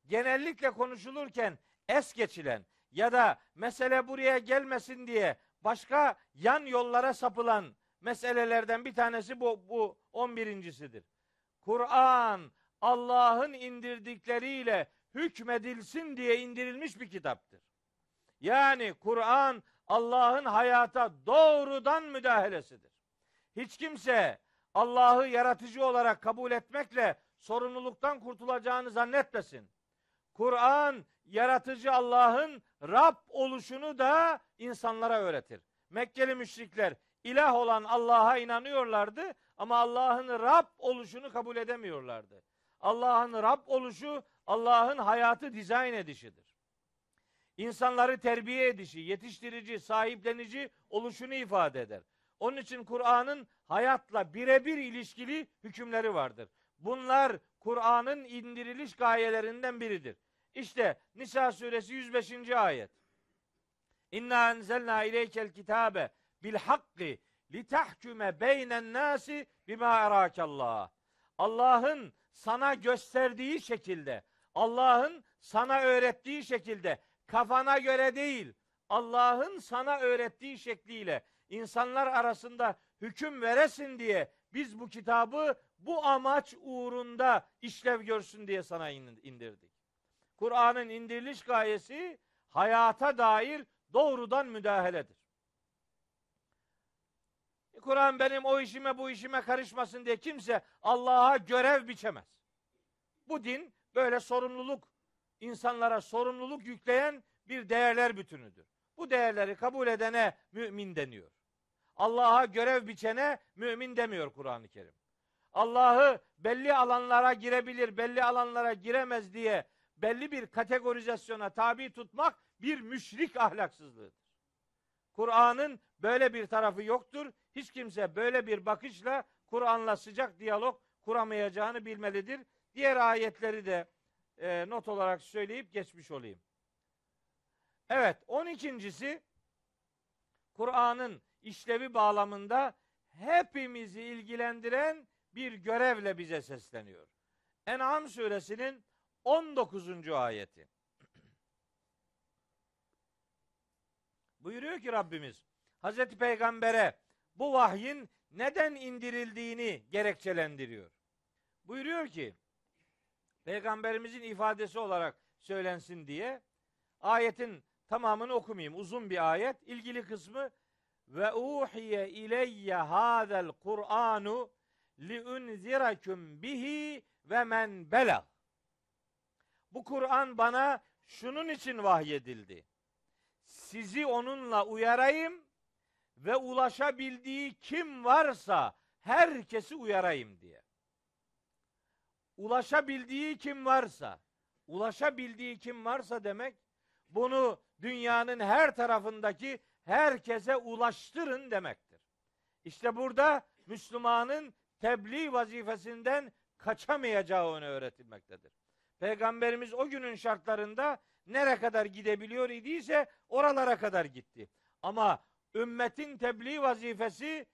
Genellikle konuşulurken es geçilen ya da mesele buraya gelmesin diye başka yan yollara sapılan meselelerden bir tanesi bu, bu 11.sidir. Kur'an Allah'ın indirdikleriyle hükmedilsin diye indirilmiş bir kitaptır. Yani Kur'an Allah'ın hayata doğrudan müdahalesidir. Hiç kimse Allah'ı yaratıcı olarak kabul etmekle sorumluluktan kurtulacağını zannetmesin. Kur'an yaratıcı Allah'ın Rab oluşunu da insanlara öğretir. Mekkeli müşrikler ilah olan Allah'a inanıyorlardı ama Allah'ın Rab oluşunu kabul edemiyorlardı. Allah'ın Rab oluşu Allah'ın hayatı dizayn edişidir. İnsanları terbiye edişi, yetiştirici, sahiplenici oluşunu ifade eder. Onun için Kur'an'ın hayatla birebir ilişkili hükümleri vardır. Bunlar Kur'an'ın indiriliş gayelerinden biridir. İşte Nisa suresi 105. ayet. İnna enzelna ileykel kitabe bil hakki li tahkume beynen nasi bima erakallah. Allah'ın sana gösterdiği şekilde, Allah'ın sana öğrettiği şekilde, kafana göre değil, Allah'ın sana öğrettiği şekliyle insanlar arasında hüküm veresin diye biz bu kitabı bu amaç uğrunda işlev görsün diye sana indirdik. Kur'an'ın indiriliş gayesi hayata dair doğrudan müdahaledir. E, Kur'an benim o işime bu işime karışmasın diye kimse Allah'a görev biçemez. Bu din böyle sorumluluk insanlara sorumluluk yükleyen bir değerler bütünüdür. Bu değerleri kabul edene mümin deniyor. Allah'a görev biçene mümin demiyor Kur'an-ı Kerim. Allah'ı belli alanlara girebilir, belli alanlara giremez diye belli bir kategorizasyona tabi tutmak bir müşrik ahlaksızlığıdır. Kur'an'ın böyle bir tarafı yoktur. Hiç kimse böyle bir bakışla Kur'an'la sıcak diyalog kuramayacağını bilmelidir. Diğer ayetleri de e, not olarak söyleyip geçmiş olayım. Evet, on ikincisi Kur'an'ın işlevi bağlamında hepimizi ilgilendiren bir görevle bize sesleniyor. En'am suresinin 19. ayeti. Buyuruyor ki Rabbimiz Hazreti Peygamber'e bu vahyin neden indirildiğini gerekçelendiriyor. Buyuruyor ki Peygamberimizin ifadesi olarak söylensin diye ayetin tamamını okumayayım. Uzun bir ayet. Ilgili kısmı ve uhiye ileyye hazel Kur'anu li unzirakum bihi ve men belag. Bu Kur'an bana şunun için vahyedildi. Sizi onunla uyarayım ve ulaşabildiği kim varsa herkesi uyarayım diye. Ulaşabildiği kim varsa, ulaşabildiği kim varsa demek bunu dünyanın her tarafındaki herkese ulaştırın demektir. İşte burada Müslümanın tebliğ vazifesinden kaçamayacağı öne öğretilmektedir. Peygamberimiz o günün şartlarında nereye kadar gidebiliyor idiyse oralara kadar gitti. Ama ümmetin tebliğ vazifesi,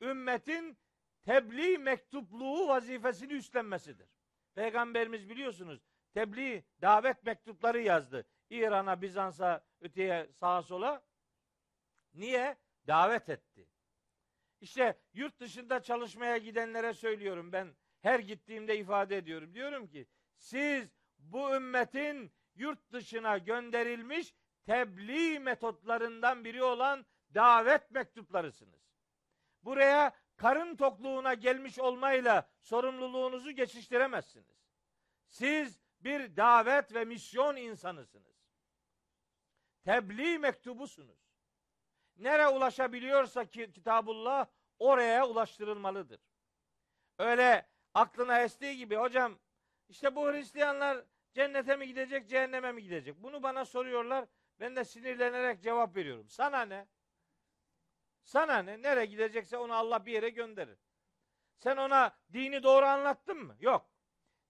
ümmetin tebliğ mektupluğu vazifesini üstlenmesidir. Peygamberimiz biliyorsunuz tebliğ, davet mektupları yazdı. İran'a, Bizans'a, öteye, sağa sola. Niye? Davet etti. İşte yurt dışında çalışmaya gidenlere söylüyorum ben her gittiğimde ifade ediyorum. Diyorum ki siz bu ümmetin yurt dışına gönderilmiş tebliğ metotlarından biri olan davet mektuplarısınız. Buraya karın tokluğuna gelmiş olmayla sorumluluğunuzu geçiştiremezsiniz. Siz bir davet ve misyon insanısınız. Tebliğ mektubusunuz. Nere ulaşabiliyorsa ki, kitabullah oraya ulaştırılmalıdır. Öyle aklına estiği gibi hocam işte bu Hristiyanlar cennete mi gidecek, cehenneme mi gidecek? Bunu bana soruyorlar. Ben de sinirlenerek cevap veriyorum. Sana ne? Sana ne? Nereye gidecekse onu Allah bir yere gönderir. Sen ona dini doğru anlattın mı? Yok.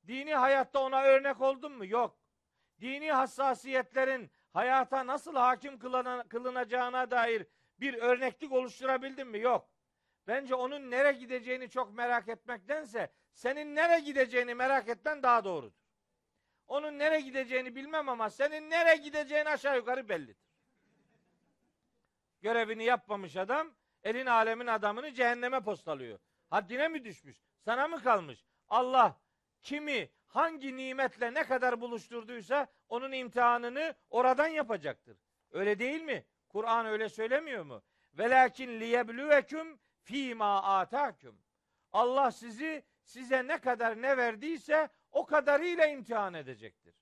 Dini hayatta ona örnek oldun mu? Yok. Dini hassasiyetlerin hayata nasıl hakim kılınacağına dair bir örneklik oluşturabildin mi? Yok. Bence onun nereye gideceğini çok merak etmektense senin nereye gideceğini merak etmen daha doğrudur. Onun nereye gideceğini bilmem ama senin nereye gideceğin aşağı yukarı bellidir. Görevini yapmamış adam elin alemin adamını cehenneme postalıyor. Haddine mi düşmüş? Sana mı kalmış? Allah kimi hangi nimetle ne kadar buluşturduysa onun imtihanını oradan yapacaktır. Öyle değil mi? Kur'an öyle söylemiyor mu? Velakin liyebluvekum fîmâ âtâkum. Allah sizi size ne kadar ne verdiyse o kadarıyla imtihan edecektir.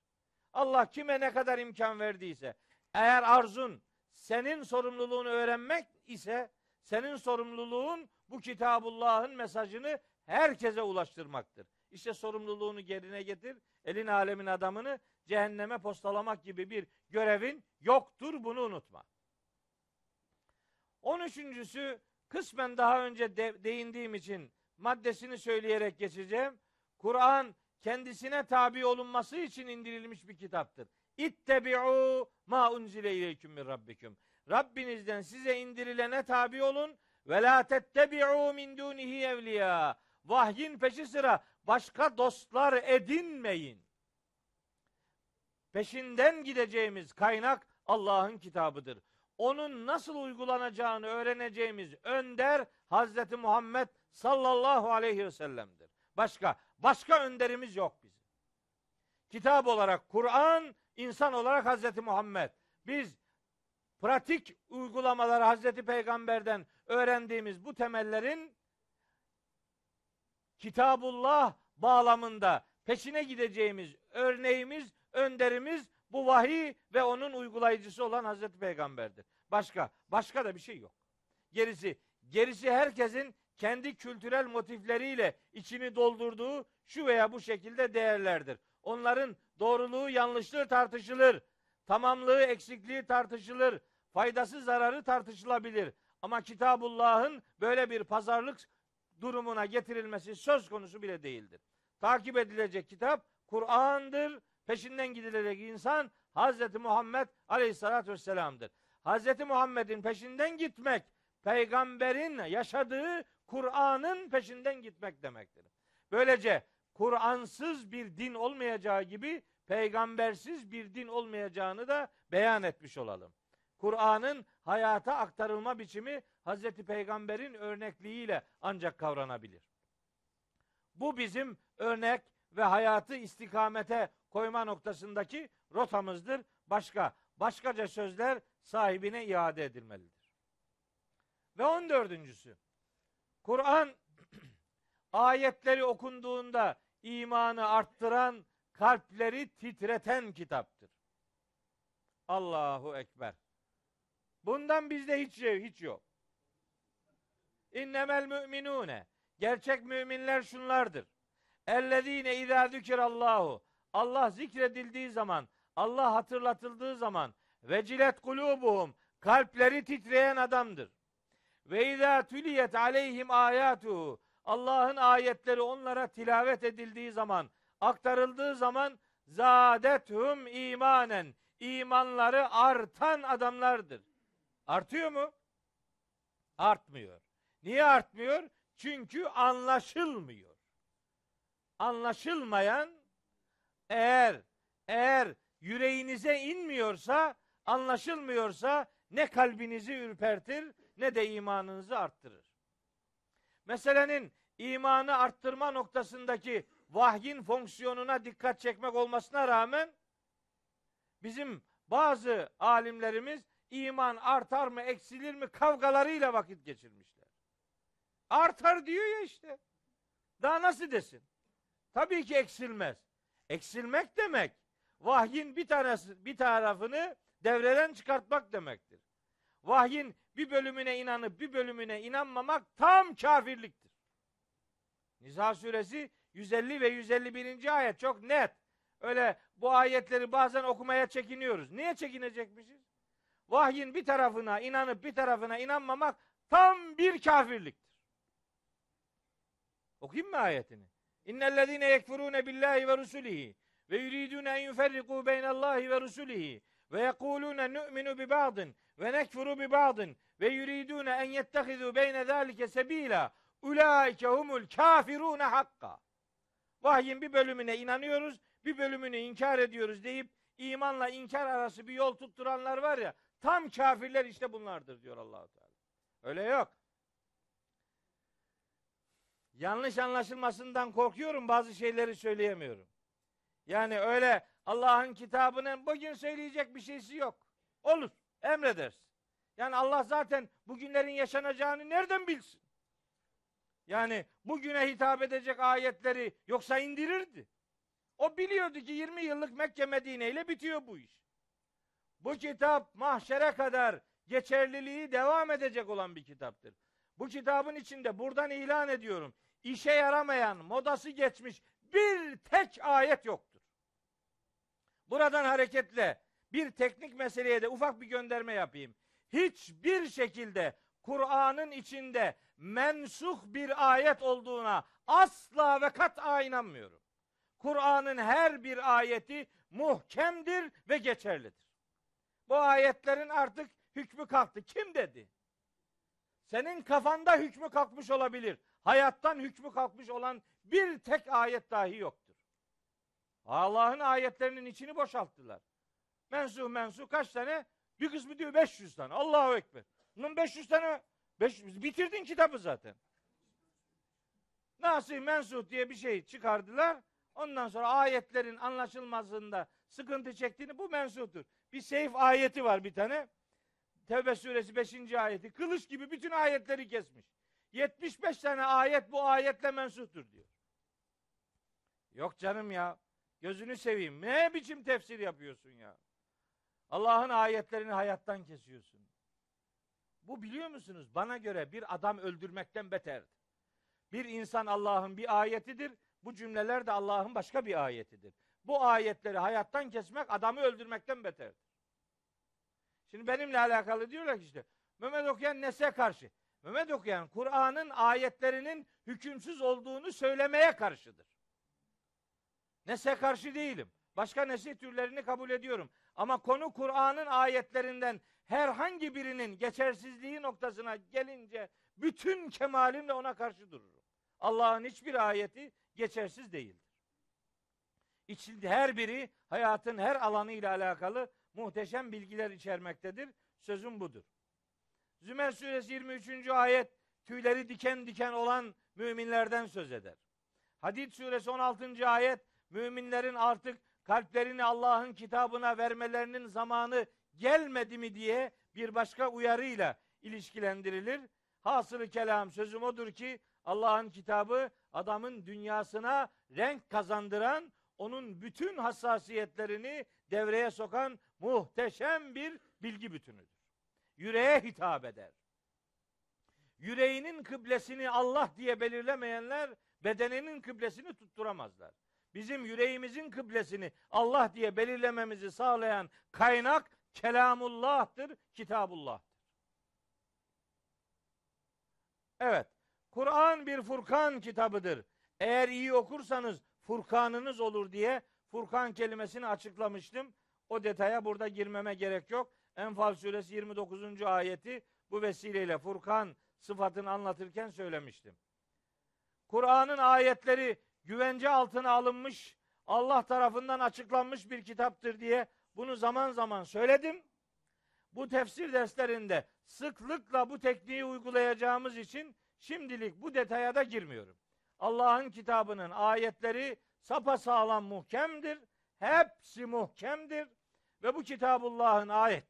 Allah kime ne kadar imkan verdiyse eğer arzun senin sorumluluğunu öğrenmek ise senin sorumluluğun bu kitabullahın mesajını herkese ulaştırmaktır. İşte sorumluluğunu gerine getir. Elin alemin adamını cehenneme postalamak gibi bir görevin yoktur. Bunu unutma. On üçüncüsü kısmen daha önce de, değindiğim için maddesini söyleyerek geçeceğim. Kur'an kendisine tabi olunması için indirilmiş bir kitaptır. İttebi'u ma unzile ileyküm min rabbikum. Rabbinizden size indirilene tabi olun ve la tettebi'u min dunihi evliya. Vahyin peşi sıra başka dostlar edinmeyin. Peşinden gideceğimiz kaynak Allah'ın kitabıdır. Onun nasıl uygulanacağını öğreneceğimiz önder Hazreti Muhammed sallallahu aleyhi ve sellem'dir. Başka başka önderimiz yok bizim. Kitap olarak Kur'an, insan olarak Hazreti Muhammed. Biz pratik uygulamaları Hazreti Peygamber'den öğrendiğimiz bu temellerin Kitabullah bağlamında peşine gideceğimiz örneğimiz, önderimiz bu vahiy ve onun uygulayıcısı olan Hazreti Peygamber'dir. Başka, başka da bir şey yok. Gerisi, gerisi herkesin kendi kültürel motifleriyle içini doldurduğu şu veya bu şekilde değerlerdir. Onların doğruluğu yanlışlığı tartışılır. Tamamlığı eksikliği tartışılır. Faydası zararı tartışılabilir. Ama Kitabullah'ın böyle bir pazarlık durumuna getirilmesi söz konusu bile değildir. Takip edilecek kitap Kur'an'dır. Peşinden gidilecek insan Hz. Muhammed Aleyhisselatü Vesselam'dır. Hz. Muhammed'in peşinden gitmek, peygamberin yaşadığı Kur'an'ın peşinden gitmek demektir. Böylece Kur'ansız bir din olmayacağı gibi peygambersiz bir din olmayacağını da beyan etmiş olalım. Kur'an'ın hayata aktarılma biçimi Hazreti Peygamber'in örnekliğiyle ancak kavranabilir. Bu bizim örnek ve hayatı istikamete koyma noktasındaki rotamızdır. Başka, başkaca sözler sahibine iade edilmelidir. Ve on dördüncüsü, Kur'an ayetleri okunduğunda imanı arttıran, kalpleri titreten kitaptır. Allahu ekber. Bundan bizde hiç şey, hiç yok. İnnemel müminune. Gerçek müminler şunlardır. Ellezine izâ zükirallahu. Allah zikredildiği zaman, Allah hatırlatıldığı zaman vecilet kulubuhum kalpleri titreyen adamdır. Ve izâ tüliyet aleyhim âyâtuhu. Allah'ın ayetleri onlara tilavet edildiği zaman, aktarıldığı zaman zâdethum imanen. İmanları artan adamlardır. Artıyor mu? Artmıyor. Niye artmıyor? Çünkü anlaşılmıyor. Anlaşılmayan eğer eğer yüreğinize inmiyorsa, anlaşılmıyorsa ne kalbinizi ürpertir ne de imanınızı arttırır. Meselenin imanı arttırma noktasındaki vahyin fonksiyonuna dikkat çekmek olmasına rağmen bizim bazı alimlerimiz iman artar mı eksilir mi kavgalarıyla vakit geçirmişler. Artar diyor ya işte. Daha nasıl desin? Tabii ki eksilmez. Eksilmek demek vahyin bir tanesi bir tarafını devreden çıkartmak demektir vahyin bir bölümüne inanıp bir bölümüne inanmamak tam kafirliktir. Nisa suresi 150 ve 151. ayet çok net. Öyle bu ayetleri bazen okumaya çekiniyoruz. Niye çekinecekmişiz? Vahyin bir tarafına inanıp bir tarafına inanmamak tam bir kafirliktir. Okuyayım mı ayetini? İnnellezine yekfurune billahi ve rusulihi ve yuridune en yuferriku beynallahi ve rusulihi ve yekulune nu'minu bi ba'din ve nekfuru bi ba'din ve yuridune en yettehizu beyne zalike sebila ulaike humul kafirune hakka. Vahyin bir bölümüne inanıyoruz, bir bölümünü inkar ediyoruz deyip imanla inkar arası bir yol tutturanlar var ya tam kafirler işte bunlardır diyor Allahu Teala. Öyle yok. Yanlış anlaşılmasından korkuyorum bazı şeyleri söyleyemiyorum. Yani öyle Allah'ın kitabının bugün söyleyecek bir şeysi yok. Olur emredersin. Yani Allah zaten bugünlerin yaşanacağını nereden bilsin? Yani bugüne hitap edecek ayetleri yoksa indirirdi. O biliyordu ki 20 yıllık Mekke Medine ile bitiyor bu iş. Bu kitap mahşere kadar geçerliliği devam edecek olan bir kitaptır. Bu kitabın içinde buradan ilan ediyorum. İşe yaramayan, modası geçmiş bir tek ayet yoktur. Buradan hareketle bir teknik meseleye de ufak bir gönderme yapayım. Hiçbir şekilde Kur'an'ın içinde mensuh bir ayet olduğuna asla ve kat'a inanmıyorum. Kur'an'ın her bir ayeti muhkemdir ve geçerlidir. Bu ayetlerin artık hükmü kalktı. Kim dedi? Senin kafanda hükmü kalkmış olabilir. Hayattan hükmü kalkmış olan bir tek ayet dahi yoktur. Allah'ın ayetlerinin içini boşalttılar. Mensuh mensuh kaç tane? Bir kısmı diyor 500 tane. Allahu Ekber. Bunun 500 tane 500, bitirdin kitabı zaten. Nasih mensuh diye bir şey çıkardılar. Ondan sonra ayetlerin anlaşılmazlığında sıkıntı çektiğini bu mensuhtur. Bir seyf ayeti var bir tane. Tevbe suresi 5. ayeti. Kılıç gibi bütün ayetleri kesmiş. 75 tane ayet bu ayetle mensuhtur diyor. Yok canım ya. Gözünü seveyim. Ne biçim tefsir yapıyorsun ya? Allah'ın ayetlerini hayattan kesiyorsun. Bu biliyor musunuz? Bana göre bir adam öldürmekten beterdi. Bir insan Allah'ın bir ayetidir. Bu cümleler de Allah'ın başka bir ayetidir. Bu ayetleri hayattan kesmek adamı öldürmekten beterdir. Şimdi benimle alakalı diyorlar ki işte Mehmet Okuyan nese karşı? Mehmet Okuyan Kur'an'ın ayetlerinin hükümsüz olduğunu söylemeye karşıdır. Nese karşı değilim. Başka nesih türlerini kabul ediyorum. Ama konu Kur'an'ın ayetlerinden herhangi birinin geçersizliği noktasına gelince bütün kemalimle ona karşı dururum. Allah'ın hiçbir ayeti geçersiz değildir. İçinde her biri hayatın her alanı ile alakalı muhteşem bilgiler içermektedir. Sözüm budur. Zümer suresi 23. ayet tüyleri diken diken olan müminlerden söz eder. Hadid suresi 16. ayet müminlerin artık kalplerini Allah'ın kitabına vermelerinin zamanı gelmedi mi diye bir başka uyarıyla ilişkilendirilir. Hasılı kelam sözüm odur ki Allah'ın kitabı adamın dünyasına renk kazandıran, onun bütün hassasiyetlerini devreye sokan muhteşem bir bilgi bütünüdür. Yüreğe hitap eder. Yüreğinin kıblesini Allah diye belirlemeyenler bedeninin kıblesini tutturamazlar bizim yüreğimizin kıblesini Allah diye belirlememizi sağlayan kaynak kelamullah'tır, kitabullah'tır. Evet, Kur'an bir Furkan kitabıdır. Eğer iyi okursanız Furkanınız olur diye Furkan kelimesini açıklamıştım. O detaya burada girmeme gerek yok. Enfal suresi 29. ayeti bu vesileyle Furkan sıfatını anlatırken söylemiştim. Kur'an'ın ayetleri güvence altına alınmış, Allah tarafından açıklanmış bir kitaptır diye bunu zaman zaman söyledim. Bu tefsir derslerinde sıklıkla bu tekniği uygulayacağımız için şimdilik bu detaya da girmiyorum. Allah'ın kitabının ayetleri sapa sağlam muhkemdir. Hepsi muhkemdir. Ve bu kitabullahın ayet,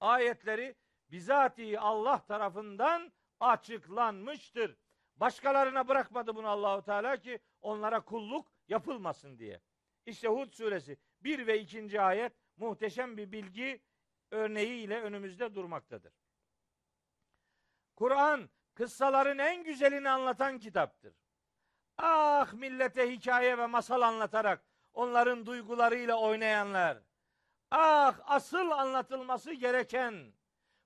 ayetleri bizatihi Allah tarafından açıklanmıştır. Başkalarına bırakmadı bunu Allahu Teala ki onlara kulluk yapılmasın diye. İşte Hud suresi 1 ve 2. ayet muhteşem bir bilgi örneğiyle önümüzde durmaktadır. Kur'an kıssaların en güzelini anlatan kitaptır. Ah millete hikaye ve masal anlatarak onların duygularıyla oynayanlar. Ah asıl anlatılması gereken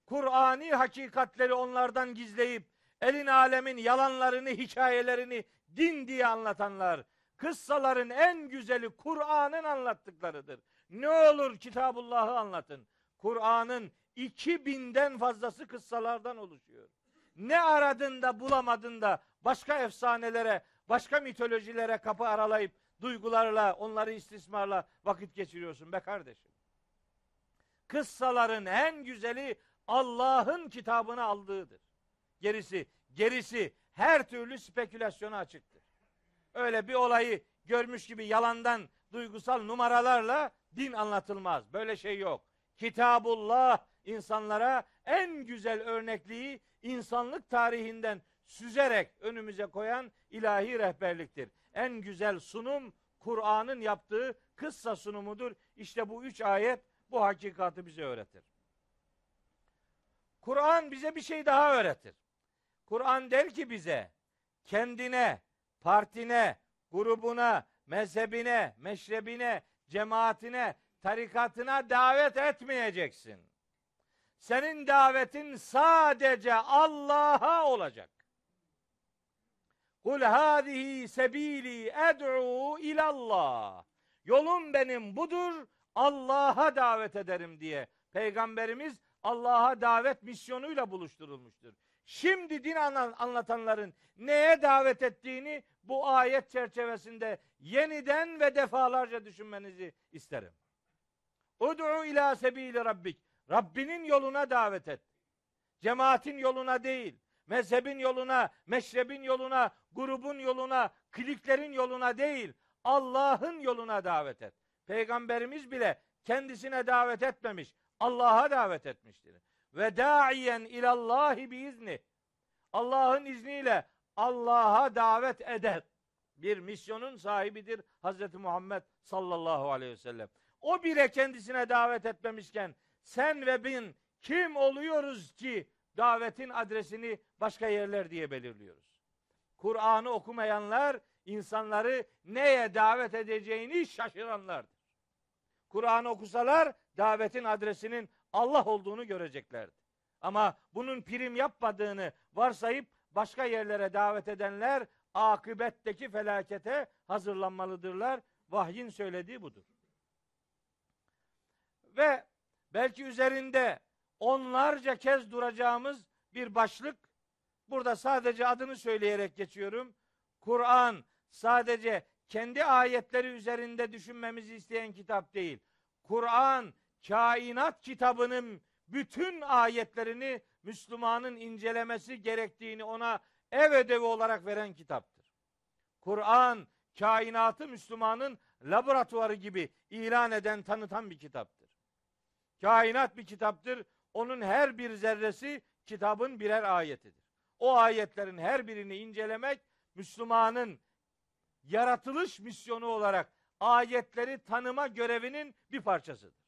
Kur'ani hakikatleri onlardan gizleyip elin alemin yalanlarını, hikayelerini din diye anlatanlar, kıssaların en güzeli Kur'an'ın anlattıklarıdır. Ne olur Kitabullah'ı anlatın. Kur'an'ın 2000'den fazlası kıssalardan oluşuyor. Ne aradın da bulamadın da başka efsanelere, başka mitolojilere kapı aralayıp duygularla, onları istismarla vakit geçiriyorsun be kardeşim. Kıssaların en güzeli Allah'ın kitabını aldığıdır. Gerisi, gerisi her türlü spekülasyona açıktır. Öyle bir olayı görmüş gibi yalandan duygusal numaralarla din anlatılmaz. Böyle şey yok. Kitabullah insanlara en güzel örnekliği insanlık tarihinden süzerek önümüze koyan ilahi rehberliktir. En güzel sunum Kur'an'ın yaptığı kıssa sunumudur. İşte bu üç ayet bu hakikatı bize öğretir. Kur'an bize bir şey daha öğretir. Kur'an der ki bize kendine, partine, grubuna, mezhebine, meşrebine, cemaatine, tarikatına davet etmeyeceksin. Senin davetin sadece Allah'a olacak. Kul hadihi sebili ed'u ilallah. Yolum benim budur. Allah'a davet ederim diye peygamberimiz Allah'a davet misyonuyla buluşturulmuştur şimdi din anlatanların neye davet ettiğini bu ayet çerçevesinde yeniden ve defalarca düşünmenizi isterim. Ud'u ila sebili rabbik. Rabbinin yoluna davet et. Cemaatin yoluna değil, mezhebin yoluna, meşrebin yoluna, grubun yoluna, kliklerin yoluna değil, Allah'ın yoluna davet et. Peygamberimiz bile kendisine davet etmemiş, Allah'a davet etmiştir ve da'iyen ilallahi izni, Allah'ın izniyle Allah'a davet eder. Bir misyonun sahibidir Hz. Muhammed sallallahu aleyhi ve sellem. O bile kendisine davet etmemişken sen ve bin kim oluyoruz ki davetin adresini başka yerler diye belirliyoruz. Kur'an'ı okumayanlar insanları neye davet edeceğini şaşıranlardır. Kur'an okusalar davetin adresinin Allah olduğunu göreceklerdi. Ama bunun prim yapmadığını varsayıp başka yerlere davet edenler akıbetteki felakete hazırlanmalıdırlar. Vahyin söylediği budur. Ve belki üzerinde onlarca kez duracağımız bir başlık. Burada sadece adını söyleyerek geçiyorum. Kur'an sadece kendi ayetleri üzerinde düşünmemizi isteyen kitap değil. Kur'an kainat kitabının bütün ayetlerini Müslümanın incelemesi gerektiğini ona ev ödevi olarak veren kitaptır. Kur'an kainatı Müslümanın laboratuvarı gibi ilan eden, tanıtan bir kitaptır. Kainat bir kitaptır. Onun her bir zerresi kitabın birer ayetidir. O ayetlerin her birini incelemek Müslümanın yaratılış misyonu olarak ayetleri tanıma görevinin bir parçasıdır.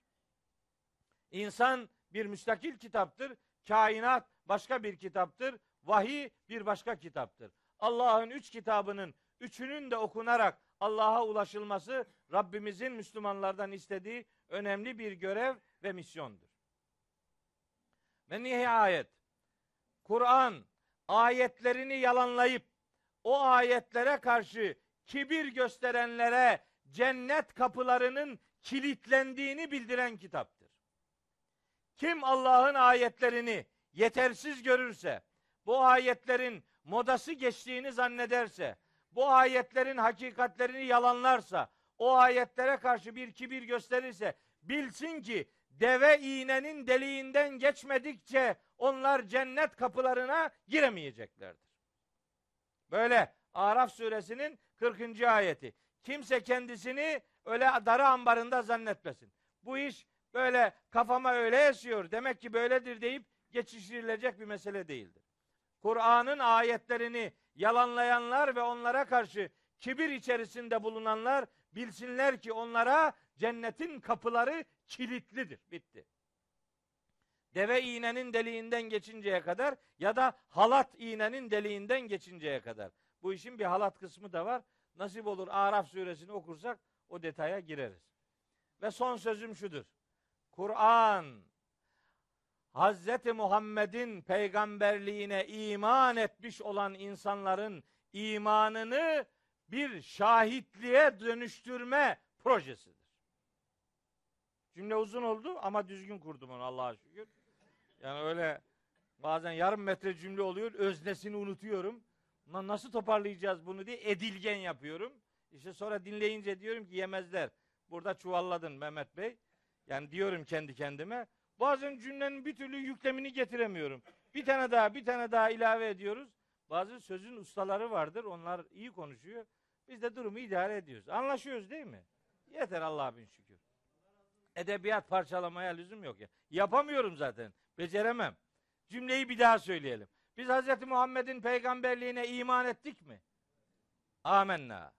İnsan bir müstakil kitaptır. Kainat başka bir kitaptır. Vahiy bir başka kitaptır. Allah'ın üç kitabının üçünün de okunarak Allah'a ulaşılması Rabbimizin Müslümanlardan istediği önemli bir görev ve misyondur. Ve nihayet Kur'an ayetlerini yalanlayıp o ayetlere karşı kibir gösterenlere cennet kapılarının kilitlendiğini bildiren kitap. Kim Allah'ın ayetlerini yetersiz görürse, bu ayetlerin modası geçtiğini zannederse, bu ayetlerin hakikatlerini yalanlarsa, o ayetlere karşı bir kibir gösterirse, bilsin ki deve iğnenin deliğinden geçmedikçe onlar cennet kapılarına giremeyeceklerdir. Böyle Araf suresinin 40. ayeti. Kimse kendisini öyle darı ambarında zannetmesin. Bu iş böyle kafama öyle esiyor demek ki böyledir deyip geçiştirilecek bir mesele değildir. Kur'an'ın ayetlerini yalanlayanlar ve onlara karşı kibir içerisinde bulunanlar bilsinler ki onlara cennetin kapıları kilitlidir. Bitti. Deve iğnenin deliğinden geçinceye kadar ya da halat iğnenin deliğinden geçinceye kadar. Bu işin bir halat kısmı da var. Nasip olur Araf suresini okursak o detaya gireriz. Ve son sözüm şudur. Kur'an Hazreti Muhammed'in peygamberliğine iman etmiş olan insanların imanını bir şahitliğe dönüştürme projesidir. Cümle uzun oldu ama düzgün kurdum onu Allah'a şükür. Yani öyle bazen yarım metre cümle oluyor, öznesini unutuyorum. Lan nasıl toparlayacağız bunu diye edilgen yapıyorum. İşte sonra dinleyince diyorum ki yemezler. Burada çuvalladın Mehmet Bey. Yani diyorum kendi kendime. Bazen cümlenin bir türlü yüklemini getiremiyorum. Bir tane daha, bir tane daha ilave ediyoruz. Bazı sözün ustaları vardır. Onlar iyi konuşuyor. Biz de durumu idare ediyoruz. Anlaşıyoruz değil mi? Yeter Allah'a bin şükür. Edebiyat parçalamaya lüzum yok ya. Yapamıyorum zaten. Beceremem. Cümleyi bir daha söyleyelim. Biz Hz. Muhammed'in peygamberliğine iman ettik mi? Amenna.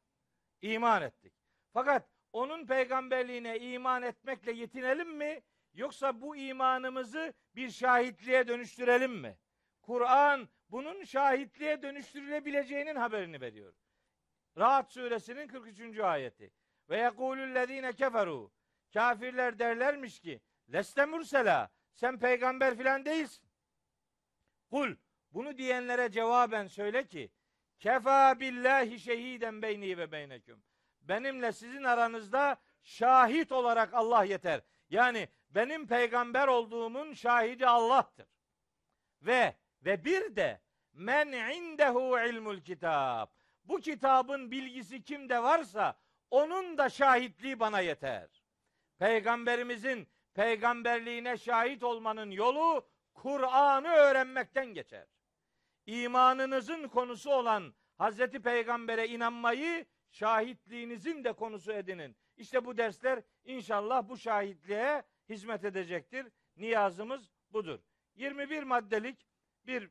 İman ettik. Fakat onun peygamberliğine iman etmekle yetinelim mi? Yoksa bu imanımızı bir şahitliğe dönüştürelim mi? Kur'an bunun şahitliğe dönüştürülebileceğinin haberini veriyor. Rahat suresinin 43. ayeti. Ve yekulüllezine keferu. Kafirler derlermiş ki leste mursela sen peygamber filan değilsin. Kul bunu diyenlere cevaben söyle ki kefa billahi şehiden beyni ve beyneküm benimle sizin aranızda şahit olarak Allah yeter. Yani benim peygamber olduğumun şahidi Allah'tır. Ve ve bir de men indehu ilmul kitab. Bu kitabın bilgisi kimde varsa onun da şahitliği bana yeter. Peygamberimizin peygamberliğine şahit olmanın yolu Kur'an'ı öğrenmekten geçer. İmanınızın konusu olan Hazreti Peygamber'e inanmayı şahitliğinizin de konusu edinin. İşte bu dersler inşallah bu şahitliğe hizmet edecektir. Niyazımız budur. 21 maddelik bir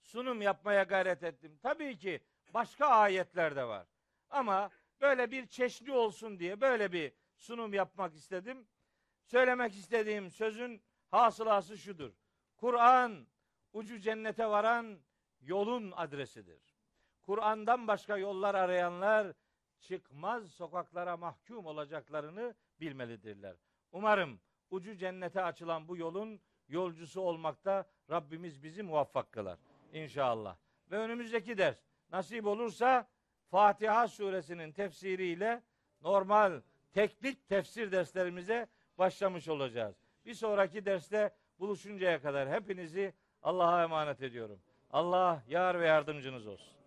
sunum yapmaya gayret ettim. Tabii ki başka ayetler de var. Ama böyle bir çeşni olsun diye böyle bir sunum yapmak istedim. Söylemek istediğim sözün hasılası şudur. Kur'an ucu cennete varan yolun adresidir. Kur'an'dan başka yollar arayanlar çıkmaz sokaklara mahkum olacaklarını bilmelidirler. Umarım ucu cennete açılan bu yolun yolcusu olmakta Rabbimiz bizi muvaffak kılar İnşallah. Ve önümüzdeki ders nasip olursa Fatiha suresinin tefsiriyle normal teknik tefsir derslerimize başlamış olacağız. Bir sonraki derste buluşuncaya kadar hepinizi Allah'a emanet ediyorum. Allah yar ve yardımcınız olsun.